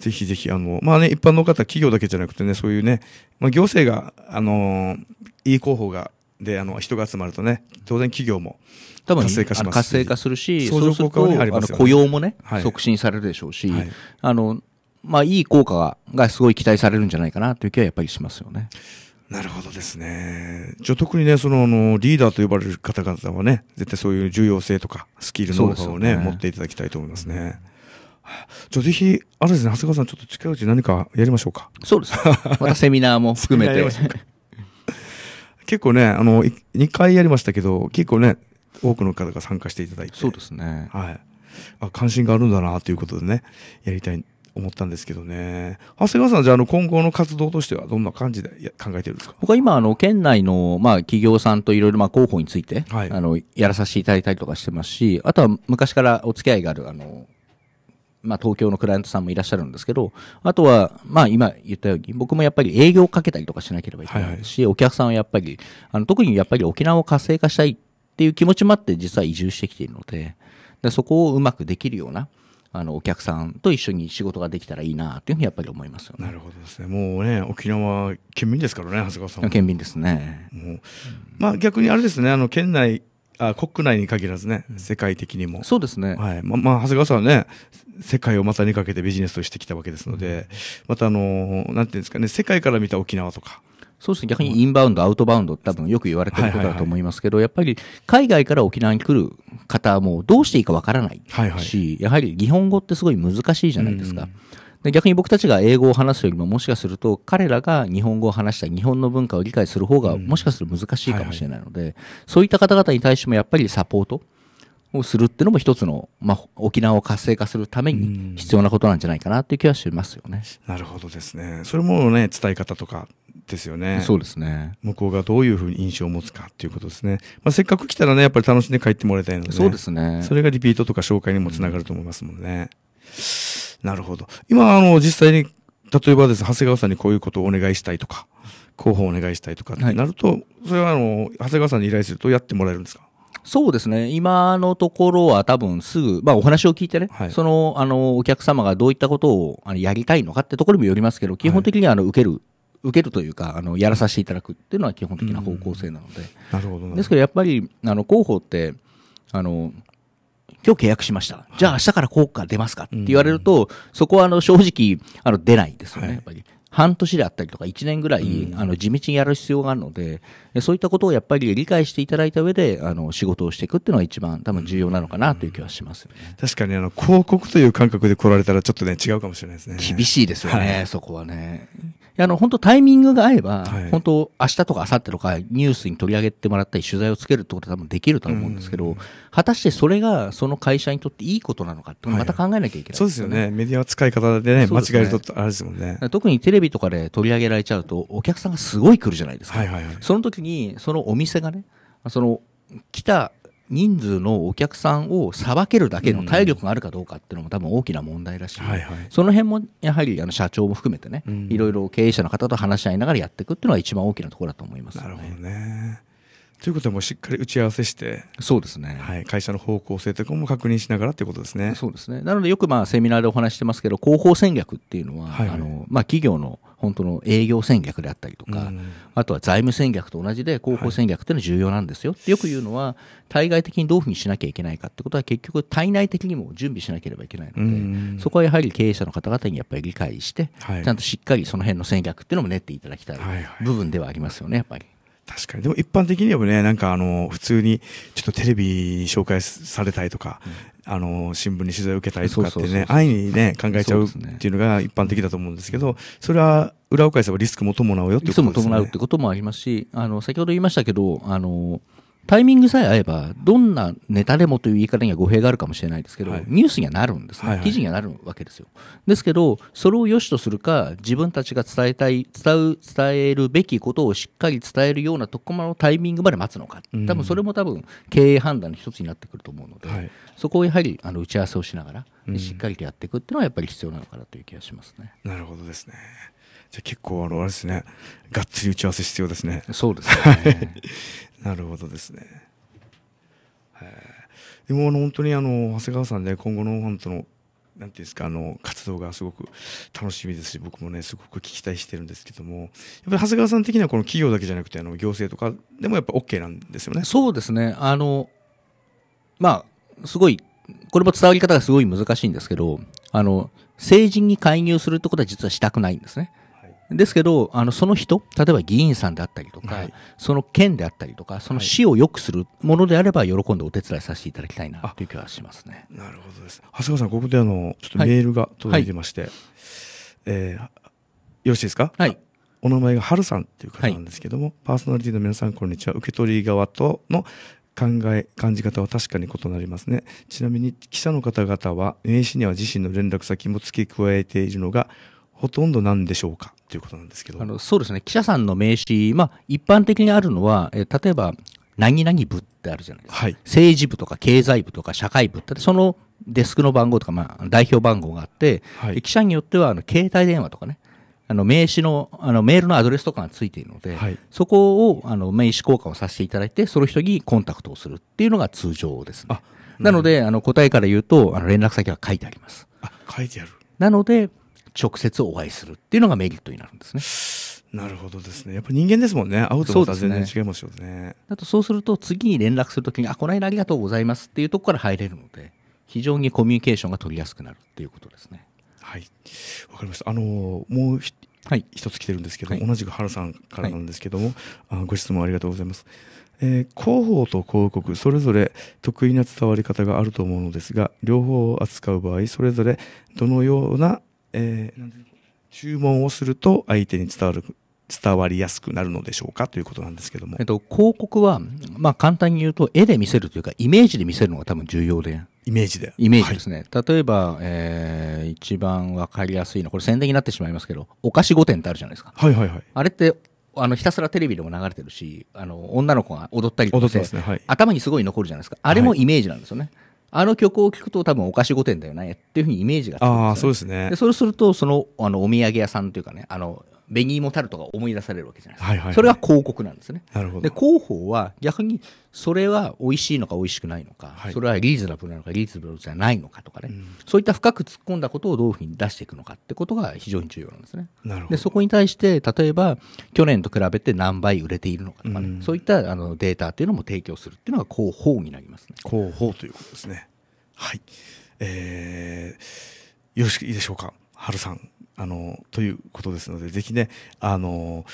ぜひぜひ、あの、まあね、一般の方、企業だけじゃなくてね、そういうね、まあ、行政が、あのー、いい候補が、で、あの、人が集まるとね、当然企業も活性化します活性化するし、相乗効果は、ね、あります、ね、雇用もね、はい、促進されるでしょうし、はい、あの、まあ、いい効果が、がすごい期待されるんじゃないかなという気はやっぱりしますよね。なるほどですね。じゃ特にね、その、あの、リーダーと呼ばれる方々はね、絶対そういう重要性とか、スキルのノウをね、ね持っていただきたいと思いますね。うんじゃあぜひ、あるですね、長谷川さん、ちょっと近いうち何かやりましょうか。そうです。またセミナーも含めて。結構ね、あの、2回やりましたけど、結構ね、多くの方が参加していただいて。そうですね。はい。あ関心があるんだなということでね、やりたい、思ったんですけどね。長谷川さん、じゃあ、あの、今後の活動としてはどんな感じで考えてるんですか僕は今、あの、県内の、まあ、企業さんといろいろ、まあ、候補について、はい、あの、やらさせていただいたりとかしてますし、あとは昔からお付き合いがある、あの、まあ、東京のクライアントさんもいらっしゃるんですけど、あとは、まあ、今言ったように、僕もやっぱり営業をかけたりとかしなければいけないし、はいはい、お客さんはやっぱり、あの特にやっぱり沖縄を活性化したいっていう気持ちもあって、実は移住してきているので、でそこをうまくできるような、あのお客さんと一緒に仕事ができたらいいなというふうにやっぱり思いますよね。なるほどですね。もうね、沖縄県民ですからね、長谷川さん。県民ですね。もう、まあ逆にあれですね、あの県内あ国内に限らずね、世界的にも。そうですね。はい。ま、まあ、長谷川さんはね、世界を股にかけてビジネスをしてきたわけですので、またあの、なんていうんですかね、世界から見た沖縄とか、そうですね、逆にインバウンド、アウトバウンド、多分よく言われてることだと思いますけど、やっぱり海外から沖縄に来る方もどうしていいかわからないし、はいはい、やはり日本語ってすごい難しいじゃないですか。で逆に僕たちが英語を話すよりももしかすると彼らが日本語を話した日本の文化を理解する方がもしかすると難しいかもしれないので、そういった方々に対してもやっぱりサポート、をするっていうのも一つの、まあ、沖縄を活性化するために必要なことなんじゃないかなっていう気はしますよね。なるほどですね。それもね、伝え方とかですよね。そうですね。向こうがどういうふうに印象を持つかっていうことですね。まあ、せっかく来たらね、やっぱり楽しんで帰ってもらいたいので、ね、そうですね。それがリピートとか紹介にもつながると思いますもんね。なるほど。今、あの、実際に、例えばです、長谷川さんにこういうことをお願いしたいとか、広報をお願いしたいとかなると、はい、それはあの、長谷川さんに依頼するとやってもらえるんですかそうですね、今のところは多分すぐ、まあ、お話を聞いてね、はい、そのあのお客様がどういったことをあのやりたいのかってところにもよりますけど、基本的にはあの受ける、はい、受けるというかあの、やらさせていただくっていうのは基本的な方向性なので、なるほどですけどやっぱりあの広報ってあの、今日契約しました、じゃあ明日から効果出ますかって言われると、そこはあの正直あの出ないですよね、やっぱり。半年であったりとか1年ぐらい、あの地道にやる必要があるのでそういったことをやっぱり理解していただいた上であの仕事をしていくっていうのは一番多分重要なのかなという気はします、ね、確かにあの広告という感覚で来られたらちょっとね違うかもしれないですね厳しいですよね、はい、そこはねあの本当タイミングが合えば、はい、本当明日とか明後日とかニュースに取り上げてもらったり取材をつけるってことは多分できると思うんですけど、果たしてそれがその会社にとっていいことなのかってまた考えなきゃいけない、ねはい、そうですよねメディア使い方でね、ね、間違えるとあれですもんね特にテレビとかで取り上げられちゃうとお客さんがすごい来るじゃないですか、はいはいはい、その時にそのお店がねその来た人数のお客さんをさばけるだけの体力があるかどうかっていうのも多分大きな問題だし、はいはい、その辺もやはりあの社長も含めてね、いろいろ経営者の方と話し合いながらやっていくっていうのが一番大きなところだと思います、ね、なるほどねということはもしっかり打ち合わせしてそうですね、はい、会社の方向性とかも確認しながらということですねそうですねなのでよくまあセミナーでお話してますけど広報戦略っていうのは、はいはい、あのまあ、企業の本当の営業戦略であったりとか、うん、あとは財務戦略と同じで広報戦略っていうのは重要なんですよ、はい、よく言うのは対外的にどういうふうにしなきゃいけないかってことは結局体内的にも準備しなければいけないので、うん、そこはやはり経営者の方々にやっぱり理解して、はい、ちゃんとしっかりその辺の戦略っていうのも練っていただきたい部分ではありますよねやっぱり。確かに。でも一般的にはね、なんかあの、普通に、ちょっとテレビ紹介されたりとか、あの新聞に取材を受けたりとかってね安易にね考えちゃうっていうのが一般的だと思うんですけどそれは裏を返せばリスクも伴うよってことですね。リスクも伴うってこともありますしあの先ほど言いましたけどあのタイミングさえ合えばどんなネタでもという言い方には語弊があるかもしれないですけど、ニュースにはなるんですね、記事にはなるわけですよですけどそれを良しとするか自分たちが伝えたい伝う伝えるべきことをしっかり伝えるようなとこまのタイミングまで待つのか、多分それも多分経営判断の一つになってくると思うので、そこをやはりあの打ち合わせをしながら、しっかりとやっていくっていうのはやっぱり必要なのかなという気がしますね。なるほどですねじゃ結構あのあれですねがっつり打ち合わせ必要ですね。そうですね [laughs] なるほどですね。でもあの本当にあの長谷川さんね今後の本当のなんていうんですかあの活動がすごく楽しみですし僕もねすごく期待してるんですけどもやっぱり長谷川さん的にはこの企業だけじゃなくてあの行政とかでもやっぱ OK なんですよね。そうですねあのまあすごいこれも伝わり方がすごい難しいんですけどあの政治に介入するってことは実はしたくないんですね。ですけど、あのその人、例えば議員さんであったりとか、はい、その県であったりとか、その市を良くするものであれば、喜んでお手伝いさせていただきたいなという気はしますね。なるほどです。長谷川さん、ここであのちょっとメールが届いてまして、はい、えー、よろしいですか。はい。お名前がはるさんという方なんですけども、はい、パーソナリティの皆さんこんにちは。受け取り側との考え、感じ方は確かに異なりますね。ちなみに記者の方々は名刺には自身の連絡先も付け加えているのがほとんどなんでしょうかっていうことなんですけどあのそうですね記者さんの名刺、まあ、一般的にあるのは、え例えば何々部ってあるじゃないですか、はい、政治部とか経済部とか社会部ってそのデスクの番号とか、まあ、代表番号があって、はい、記者によってはあの携帯電話とかねあの名刺のあのメールのアドレスとかがついているので、はい、そこをあの名刺交換をさせていただいてその人にコンタクトをするっていうのが通常ですね、なのであの答えから言うとあの連絡先は書いてありますあ書いてあるなので直接お会いするっていうのがメリットになるんですね。なるほどですね。やっぱ人間ですもんね。会うとまた全然違いますよね。ねあとそうすると次に連絡するときに、あ、この間ありがとうございますっていうとこから入れるので、非常にコミュニケーションが取りやすくなるっていうことですね。はい。わかりました。あの、もうはい、一つ来てるんですけど、はい、同じく原さんからなんですけども、はい、ご質問ありがとうございます。えー、広報と広告それぞれ得意な伝わり方があると思うのですが両方を扱う場合それぞれどのようなえー、注文をすると相手に伝わる伝わりやすくなるのでしょうかということなんですけども、えっと、広告は、まあ、簡単に言うと絵で見せるというかイメージで見せるのが多分重要でイメージでイメージですね、はい、例えば、えー、一番分かりやすいのこれ宣伝になってしまいますけどお菓子御殿ってあるじゃないですか、はいはいはい、あれってあのひたすらテレビでも流れてるしあの女の子が踊ったりとか、ねはい、頭にすごい残るじゃないですかあれもイメージなんですよね、あの曲を聴くと多分お菓子御殿だよねっていうふうにイメージがつくんね、ああ、そうですね。で、そうすると、その、あの、お土産屋さんというかね、あの、ーモタルトが思い出されるわけじゃないですか、はいはいはい、それは広告なんですねなるほどで広報は逆にそれは美味しいのか美味しくないのか、はい、それはリーズナブルなのかリーズナブルじゃないのかとかね、うん、そういった深く突っ込んだことをどういうふうに出していくのかってことが非常に重要なんですねでそこに対して例えば去年と比べて何倍売れているのかとかね、うん、そういったあのデータっていうのも提供するっていうのが広報になりますね広報ということですねはいえー、よろしいでしょうか春さんあのということですので、ぜひね、あの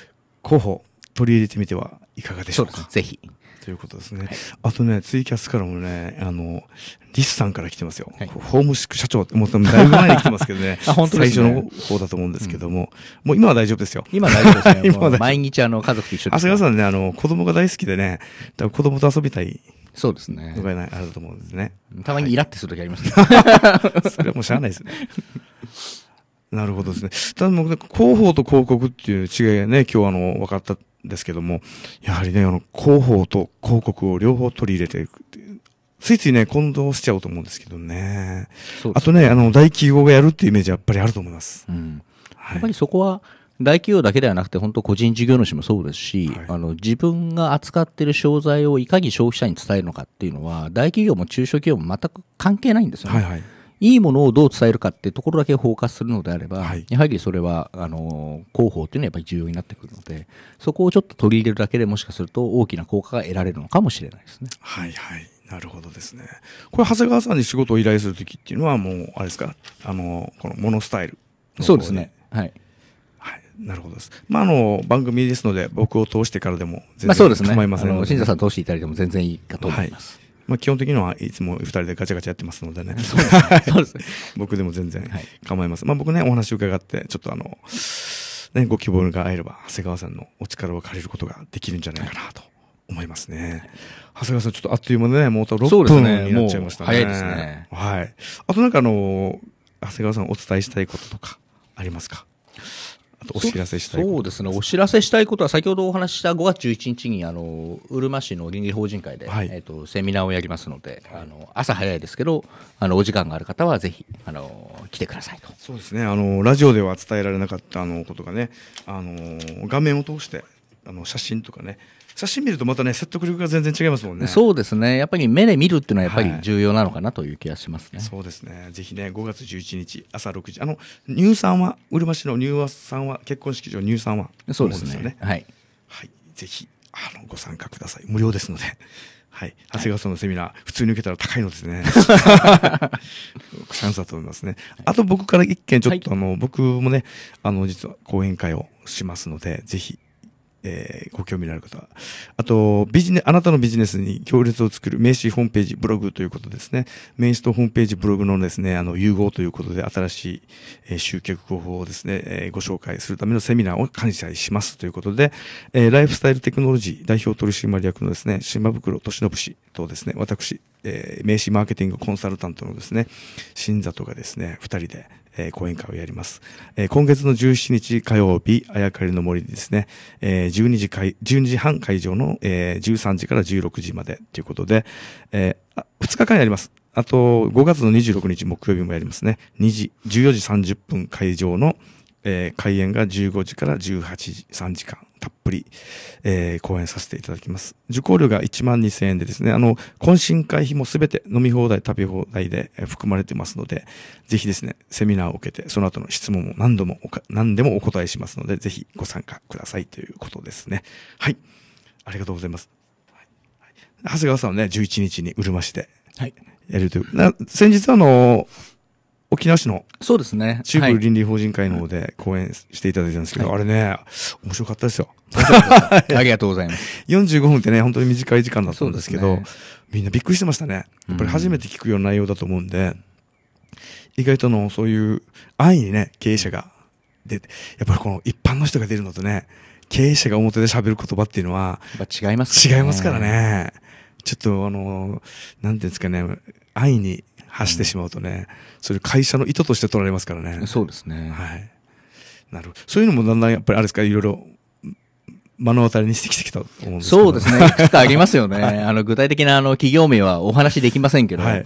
候補、取り入れてみてはいかがでしょうか。うぜひ。ということですね、はい。あとね、ツイキャスからもね、あの、リスさんから来てますよ。はい、ホームシック社長って、もうだいぶ前に来てますけどね。[laughs] あ、本当、ね、最初の方だと思うんですけども、うん、もう今は大丈夫ですよ。今大丈夫ですね。[laughs] 今毎日あの、家族と一緒に。浅川さんね、あの、子供が大好きでね、だ子供と遊びたい。そうですね。のがあると思うんですね。たまにイラってするときありますね。はい、それはもうしゃあないですね。なるほどですね。ただ僕、広報と広告っていう違いがね、今日あの、分かったんですけども、やはりね、あの、広報と広告を両方取り入れていくっていう。ついついね、混同しちゃうと思うんですけどね。そう、ね、あとね、あの、大企業がやるっていうイメージはやっぱりあると思います。うん。はい、やっぱりそこは、大企業だけではなくて、本当個人事業主もそうですし、はい、あの、自分が扱っている商材をいかに消費者に伝えるのかっていうのは、大企業も中小企業も全く関係ないんですよね。はいはいいいものをどう伝えるかってところだけフォーカスするのであれば、はい、やはりそれはあの広報っていうのはやっぱり重要になってくるのでそこをちょっと取り入れるだけでもしかすると大きな効果が得られるのかもしれないですね。はい、はいなるほどですね。これ、長谷川さんに仕事を依頼するときっていうのは、もう、あれですか、あの、このモノスタイル、ね、そうですね。はい。はい。なるほどです。まあ、あの、番組ですので、僕を通してからでも全然構いませんまあ、そうですね。あの、新田さん通していただいても全然いいかと思います。はいまあ、基本的にはいつも2人でガチャガチャやってますのでね。そうですね。[laughs] 僕でも全然構います。はい、まあ、僕ね、お話伺って、ちょっとあの、ね、ご希望が合えれば、長谷川さんのお力を借りることができるんじゃないかなと思いますね。長谷川さん、ちょっとあっという間でね、もう6分になっちゃいましたね。ね早いですね。はい。あとなんかあの、長谷川さんお伝えしたいこととかありますかお知らせしたいそうですね、お知らせしたいことは、先ほどお話しした5月11日に、あのうるま市の倫理法人会で、はい、えーと、セミナーをやりますので、あの朝早いですけど、あのお時間がある方はぜひあの来てくださいと。そうですねあの、ラジオでは伝えられなかったあのことがね、あの画面を通してあの写真とかね、写真見るとまたね説得力が全然違いますもんねそうですねやっぱり目で見るっていうのはやっぱり重要なのかなという気がしますね、はい、そうですねぜひね5月11日朝6時あの乳酸はうるま市の乳酸は結婚式場乳酸はそうですね、ね、はい、はい、ぜひあのご参加ください無料ですので [laughs] はい。長谷川さんのセミナー、はい、普通に受けたら高いのですね。チャンスだと思いますね。あと僕から一件ちょっと、はい、あの、僕もね、あの、実は講演会をしますので、ぜひえー、ご興味のある方は。あと、ビジネ、あなたのビジネスに行列を作る名刺ホームページ、ブログということですね。名刺とホームページ、ブログのですね、あの、融合ということで、新しい、えー、集客方法をですね、えー、ご紹介するためのセミナーを開催しますということで、えー、ライフスタイルテクノロジー代表取締役のですね、島袋敏信氏とですね、私、えー、名刺マーケティングコンサルタントのですね、新とかですね、二人で、えー、講演会をやります。えー、今月の17日火曜日、あやかりの森ですね、えー、12時会、12時半会場の、えー、13時から16時までということで、えー、2日間やります。あと、5月の26日木曜日もやりますね。2時、14時30分会場の、えー、開演が15時から18時、3時間たっぷり、えー、講演させていただきます。受講料が1万2000円でですね、あの、懇親会費もすべて飲み放題、食べ放題で含まれてますので、ぜひですね、セミナーを受けて、その後の質問も何度も何でもお答えしますので、ぜひご参加くださいということですね。はい。ありがとうございます。長谷川さんはね、11日にうるまはい、やるという。はい、先日あの、沖縄市の。そうですね。中部倫理法人会の方で講演していただいたんですけど、はい、あれね、面白かったですよ。[laughs] ありがとうございます。45分ってね、本当に短い時間だったんですけど、ね、みんなびっくりしてましたね。やっぱり初めて聞くような内容だと思うんで、意外との、そういう、安易にね、経営者が出て、やっぱりこの一般の人が出るのとね、経営者が表で喋る言葉っていうのは、違いますからね。違いますからね。ちょっと、あの、なんていうんですかね、安易に走ってしまうとね、それ会社の意図として取られますからね。そうですね。はい。なるそういうのもだんだんやっぱりあれですか、いろいろ目の当たりにしてきてきたと思うんですけど、そうですね。[laughs] いくつかありますよね。はい、あの、具体的なあの、企業名はお話できませんけど、はい、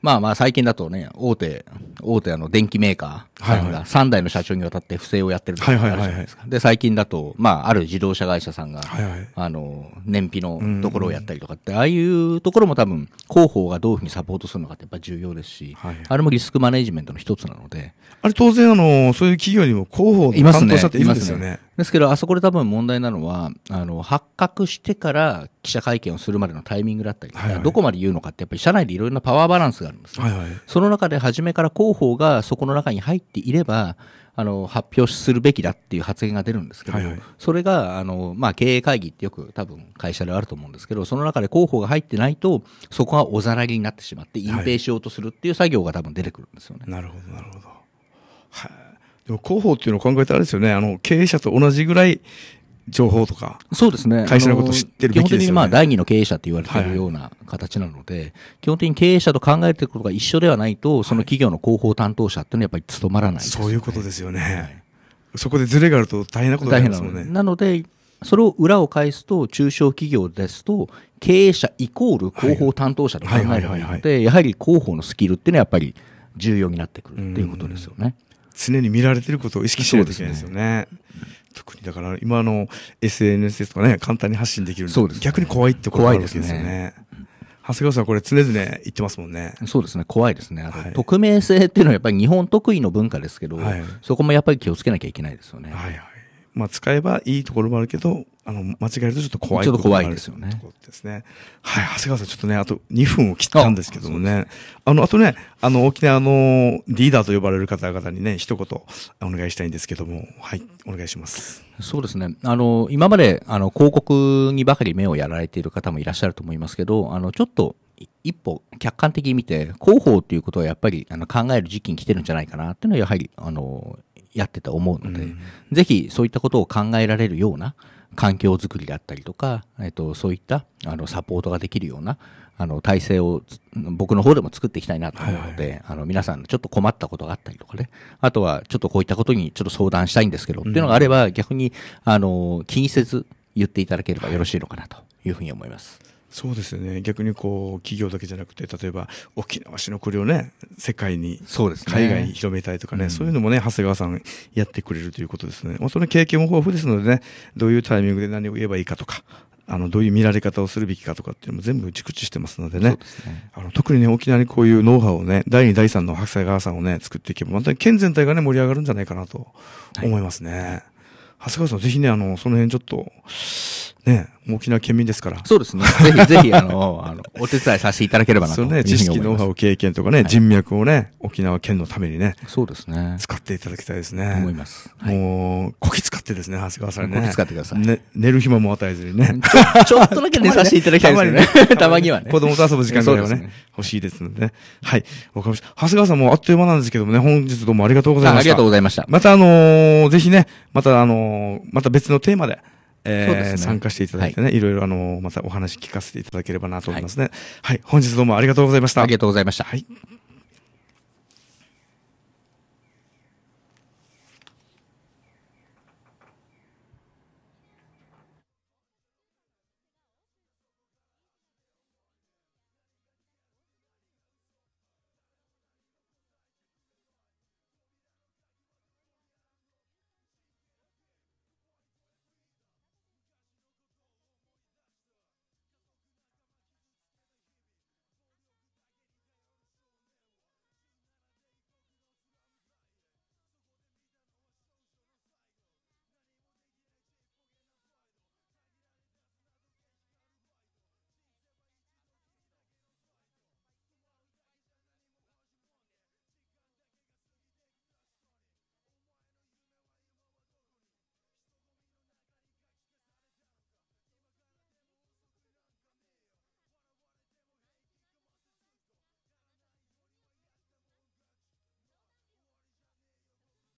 まあまあ最近だとね、大手、大手あの、電機メーカー。さんが3代の社長にわたって不正をやってるとかあるじゃないですか。で、最近だと、まあ、ある自動車会社さんが、はいはい、あの、燃費のところをやったりとかって、ああいうところも多分、広報がどういうふうにサポートするのかってやっぱ重要ですし、はい、あれもリスクマネジメントの一つなので。あれ当然、あの、そういう企業にも広報の担当者っているんですよね。ですけど、あそこで多分問題なのは、あの、発覚してから記者会見をするまでのタイミングだったり、はいはい、どこまで言うのかって、やっぱり社内でいろいろなパワーバランスがあるんです、よ。はいはい、その中で初めから広報がそこの中に入ってっていればあの発表するべきだっていう発言が出るんですけど、はいはい、それがあの、まあ、経営会議ってよく多分会社ではあると思うんですけどその中で候補が入ってないとそこがおざなりになってしまって隠蔽しようとするっていう作業が多分出てくるんですよね。はい、なるほどなるほどは広報っていうのを考えたらあれですよねあの経営者と同じぐらい情報とか、そうですね。会社のこと知ってるべきですよ、ね、基本的にまあ第二の経営者って言われてるような形なので、はい、基本的に経営者と考えてることが一緒ではないと、その企業の広報担当者っていうのはやっぱり務まらない、ね、そういうことですよね。はい、そこでズレがあると大変なことになりますもんね。なので、それを裏を返すと、中小企業ですと、経営者イコール広報担当者と考えるので、やはり広報のスキルっていうのはやっぱり重要になってくるっていうことですよね。常に見られてることを意識しないといけないですよね。特にだから今の SNS とかね、簡単に発信できるでね、逆に怖いってことがあるわけですよね。長谷川さん、これ常々言ってますもんね。そうですね、怖いですね。はい、匿名性っていうのはやっぱり日本得意の文化ですけど、はい、そこもやっぱり気をつけなきゃいけないですよね。はいはい。まあ、使えばいいところもあるけど、あの、間違えるとちょっと怖い。ちょっと怖いですよね。ですね。はい、長谷川さん、ちょっとね、あと2分を切ったんですけどもね。あの、あとね、あの、沖縄のリーダーと呼ばれる方々にね、一言お願いしたいんですけども、はい、お願いします。そうですね。あの、今まで、あの、広告にばかり目をやられている方もいらっしゃると思いますけど、あの、ちょっと、一歩客観的に見て、広報ということはやっぱりあの考える時期に来てるんじゃないかなっていうのは、やはり、あの、やってて思うので、うん、ぜひそういったことを考えられるような、環境づくりだったりとか、えっと、そういったあのサポートができるようなあの体制を僕の方でも作っていきたいなと思うので、はいはい、あの皆さんちょっと困ったことがあったりとかねあとはちょっとこういったことにちょっと相談したいんですけど、うん、っていうのがあれば逆にあの気にせず言っていただければよろしいのかなというふうに思います。そうですね逆にこう企業だけじゃなくて例えば沖縄市のこれをね世界に、ね、海外に広めたいとかね、うん、そういうのもね長谷川さんやってくれるということですね、まあ、その経験も豊富ですのでねどういうタイミングで何を言えばいいかとかあのどういう見られ方をするべきかとかっていうのも全部熟知してますのでね、ね、あの特にね沖縄にこういうノウハウをね第2第3の白菜川さんをね作っていけばまた県全体がね盛り上がるんじゃないかなと思いますね。はい、長谷川さんぜひねあのその辺ちょっとね沖縄県民ですから。そうですね。[laughs] ぜひぜひ、あの、あの、お手伝いさせていただければなと。そうね、知識、ノウハウ、経験とかね、人脈をね、沖縄県のためにね。そうですね。使っていただきたいですね。思います。もう、こき使ってですね、長谷川さんね。こき使ってください。ね、寝る暇も与えずにね。ちょっとだけ寝させていただきたいですね。たまに [laughs] はね。子供と遊ぶ時間がね、欲しいですのでね。はい。わかりました。長谷川さんもあっという間なんですけどもね、本日どうもありがとうございました。ありがとうございました。またあのぜひね、またあのまた別のテーマで、えー、参加していただいてね、はい、いろいろあのまたお話聞かせていただければなと思いますね。はい、はい、本日どうもありがとうございました。ありがとうございました。はい